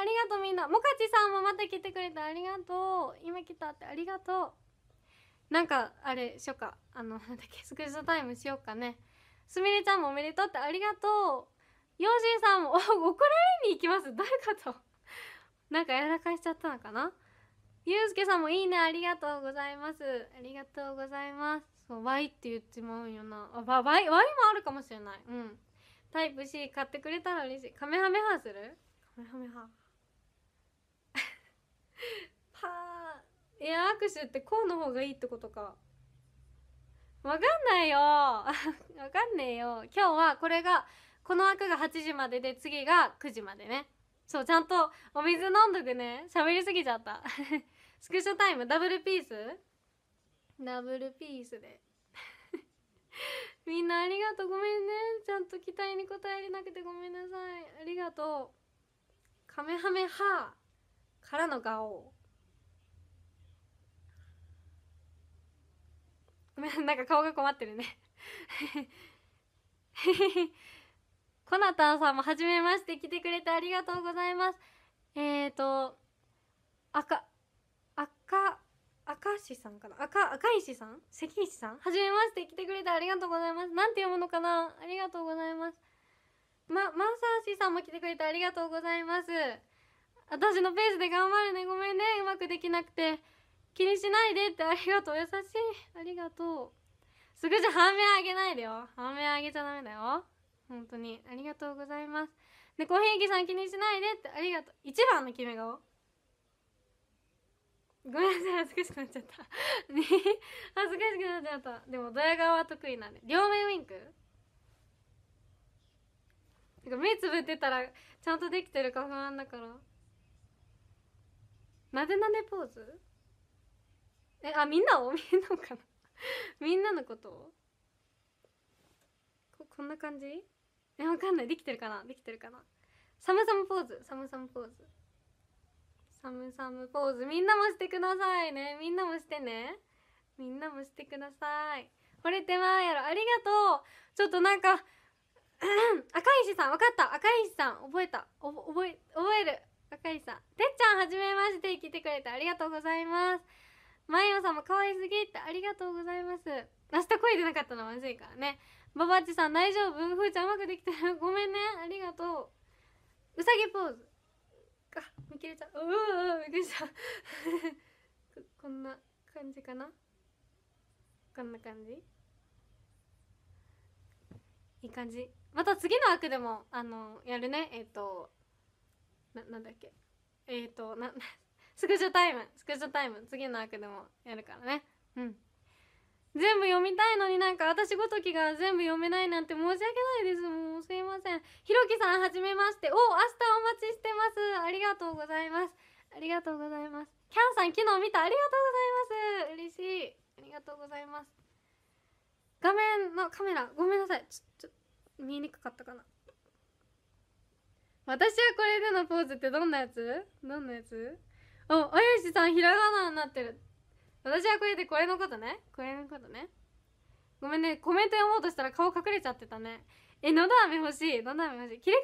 ありがとうみんなもかちさんもまた来てくれてありがとう今来たってありがとうなんかあれしよっかあのなんだっけスクショタイムしよっかねすみれちゃんもおめでとうってありがとうヨーさんもお怒られに行きます誰かとなんかやらかしちゃったのかなゆうすけさんもいいねありがとうございますありがとうございますそう Y って言ってまうんよなあ Y, y もあるかもしれないうんタイプ C 買ってくれたら嬉しいカメハメハするカメハメハ パーいア握手ってこうの方がいいってことかわかんないよ わかんねえよ今日はこれがこの枠が8時までで次が9時までねそうちゃんとお水飲んどくね喋りすぎちゃったスクショタイムダブルピースダブルピースでみんなありがとうごめんねちゃんと期待に応えれなくてごめんなさいありがとうカメハメハからの顔ごめんなんか顔が困ってるね コナタンさんも初めまして来てくれてありがとうございます。えっ、ー、と、赤、赤、赤石さんかな赤、赤石さん関石さんはじめまして来てくれてありがとうございます。なんて読むのかなありがとうございます。ま、マンサーシさんも来てくれてありがとうございます。私のペースで頑張るね。ごめんね。うまくできなくて。気にしないでってありがとう。優しい。ありがとう。すぐじゃ半面あげないでよ。半面あげちゃダメだよ。本当にありがとうございます猫ひ平きさん気にしないでってありがとう一番の決め顔ごめんなさい恥ずかしくなっちゃった 恥ずかしくなっちゃったでもドヤ顔は得意なんで両目ウインクなんか目つぶってたらちゃんとできてるか不安だからなでなでポーズえあみんなをみんなかなみんなのことをここんな感じえわかんないできてるかなできてるかなサムサムポーズサムサムポーズサムサムポーズみんなもしてくださいねみんなもしてねみんなもしてください惚れてまーやろありがとうちょっとなんか 赤石さん分かった赤石さん覚えたお覚え覚える赤石さんてっちゃんはじめまして来てくれてありがとうございますまいおさんも可愛すぎってありがとうございます明日声出なかったのまずいからねババッチさん大丈夫ふーちゃんうまくできたる、ごめんねありがとううさぎポーズあ見切れちゃうううびっくりした こんな感じかなこんな感じいい感じまた次の枠でもあのやるねえっ、ー、とななんだっけえっ、ー、と なスクショタイムスクショタイム次の枠でもやるからねうん全部読みたいのになんか私ごときが全部読めないなんて申し訳ないですもうすいませんひろきさんはじめましてお明日お待ちしてますありがとうございますありがとうございますキャンさん昨日見たありがとうございます嬉しいありがとうございます画面のカメラごめんなさいちょっと見えにくかったかな私はこれでのポーズってどんなやつどんなやつお、あやしさんひらがなになってる私はこれでこれのことねこれのことねごめんねコメント読もうとしたら顔隠れちゃってたねえのど飴欲しいのど飴欲しい切り替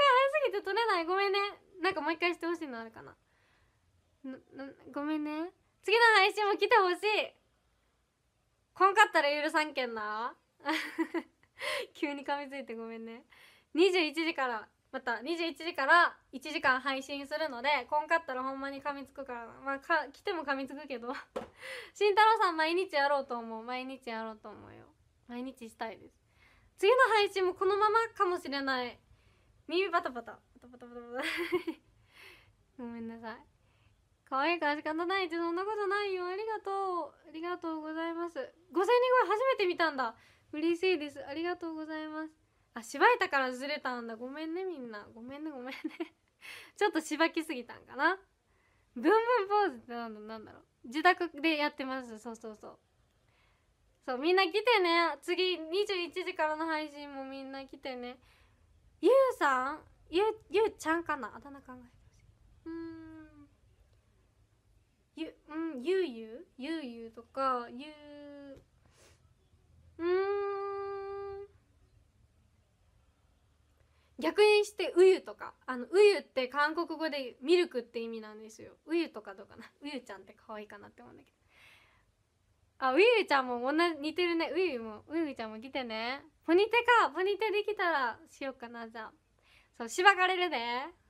え早すぎて取れないごめんねなんかもう一回してほしいのあるかなごめんね次の配信も来てほしいこんかったら許さんけんな 急に噛みついてごめんね21時からまた21時から1時間配信するのでこんかったらほんまに噛みつくからまあか来ても噛みつくけど 慎太郎さん毎日やろうと思う毎日やろうと思うよ毎日したいです次の配信もこのままかもしれない耳バタバタバタバタバタバタごめんなさい可愛いから仕方ないってそんなことないよありがとうありがとうございます5000人超え初めて見たんだ嬉しいですありがとうございますあしばいたからずれたんだごめんねみんなごめんねごめんね ちょっとしばきすぎたんかなブンブンポーズってなんだなんだろう自宅でやってますそうそうそうそうみんな来てね次21時からの配信もみんな来てねゆうさんゆゆうちゃんかなあだ名考えてほしいうんゆうんゆうゆうゆうゆうとかゆううん逆にしてウユとかあのウユって韓国語でミルクって意味なんですよウユとかどうかなウユちゃんって可愛いかなって思うんだけどあウユちゃんも同じ似てるねウユもウユちゃんも来てねポニテかポニテできたらしようかなじゃあそうしばかれるで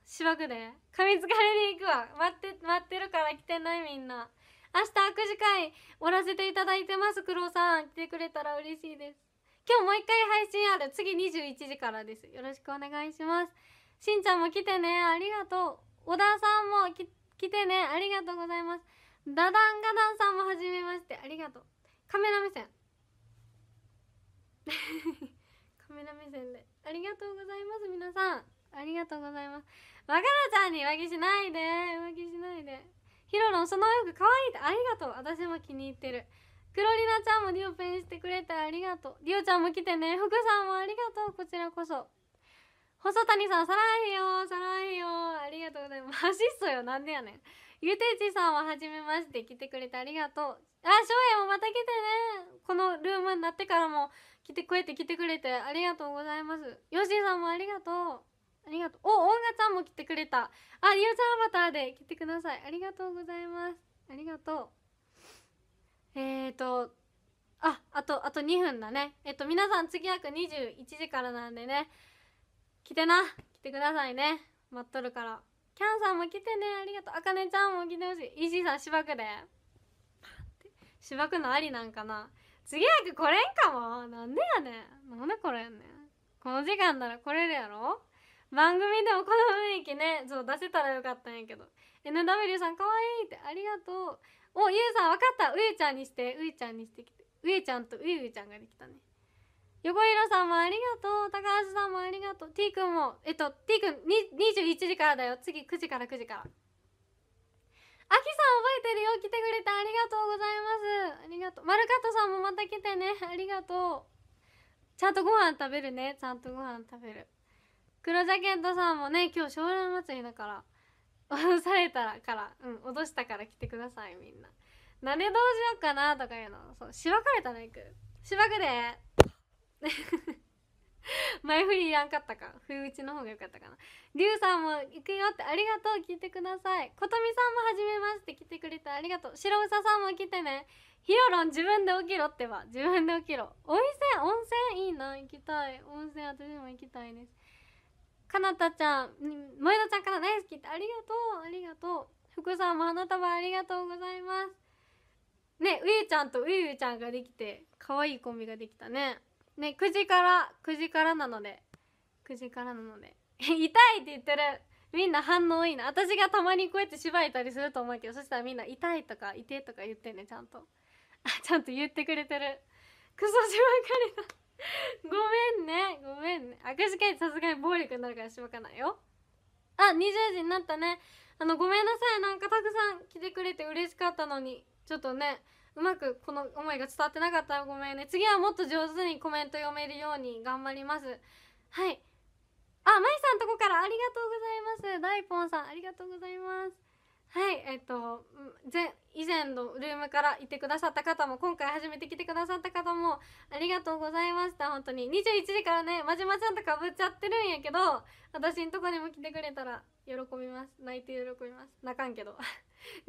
しばくで噛みつかれに行くわ待って待ってるから来てないみんな明日握手会おらせていただいてますクロさん来てくれたら嬉しいです今日もう一回配信ある次21時からですよろしくお願いしますしんちゃんも来てねありがとう小田さんも来てねありがとうございますダダンガダンさんもはじめましてありがとうカメラ目線 カメラ目線でありがとうございます皆さんありがとうございますわがちゃんに上着しないで上着しないでひろろんそのお服かわいいってありがとう私も気に入ってる黒リナちゃんもリオペンしてくれてありがとうリオちゃんも来てね福さんもありがとうこちらこそ細谷さんさらへよさらへよありがとうございます走っそよなんでやねんゆてちさんははじめまして来てくれてありがとうあしょうえもまた来てねこのルームになってからも来てこうやって来てくれてありがとうございますよしさんもありがとうありがとう。お、音楽ちゃんも来てくれた。あ、リオちゃんアバターで来てください。ありがとうございます。ありがとう。えっ、ー、とああとあと2分だねえっ、ー、と皆さん次約21時からなんでね来てな来てくださいね待っとるからキャンさんも来てねありがとうあかねちゃんも来てほしい石井さんしばくでしばくのありなんかな次約来れんかもなんでやねんなんでこれやねんこの時間なら来れるやろ番組でもこの雰囲気ねそう出せたらよかったんやけど NW さんかわいいってありがとうおゆうさん分かったうえちゃんにしてうえちゃんにしてきてうえちゃんとうえうえちゃんができたね横色さんもありがとう高橋さんもありがとう T 君もえっと T 君に21時からだよ次9時から9時からあきさん覚えてるよ来てくれてありがとうございますありがとうマルカットさんもまた来てねありがとうちゃんとご飯食べるねちゃんとご飯食べる黒ジャケットさんもね今日将来祭りだから押されたからうんとしたから来てくださいみんな何でどうしようかなとかいうのそうしばかれたら行くしばくで 前振りいらんかったか冬打ちの方が良かったかなりゅうさんも行くよってありがとう聞いてくださいことみさんもはじめまして来てくれてありがとう白うささんも来てねひろろん自分で起きろってば自分で起きろお泉温泉いいな行きたい温泉私も行きたいですかなたちゃん萌田ちゃんから大好きってありがとうありがとう福さんも花束ありがとうございますねうゆちゃんとうゆうちゃんができて可愛いいコンビができたねね9時から9時からなので9時からなので 痛いって言ってるみんな反応いいな私がたまにこうやってしばいたりすると思うけどそしたらみんな痛いとか痛いとか言ってねちゃんとあ ちゃんと言ってくれてるクソしばかりだ ごめんねごめんね明石家さすがに暴力になるからしばかないよあ20時になったねあのごめんなさいなんかたくさん来てくれて嬉しかったのにちょっとねうまくこの思いが伝わってなかったらごめんね次はもっと上手にコメント読めるように頑張りますはいあまいさんとこからありがとうございます大ポンさんありがとうございますはいえっ、と以前のルームからいてくださった方も今回初めて来てくださった方もありがとうございました本当に21時からねまじまちゃんとかぶっちゃってるんやけど私んとこにも来てくれたら喜びます泣いて喜びます泣かんけど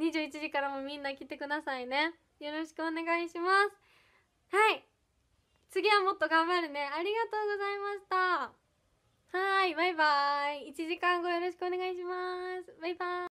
21 時からもみんな来てくださいねよろしくお願いしますはい次はもっと頑張るねありがとうございましたはいバイバーイ1時間後よろしくお願いしますバイバイ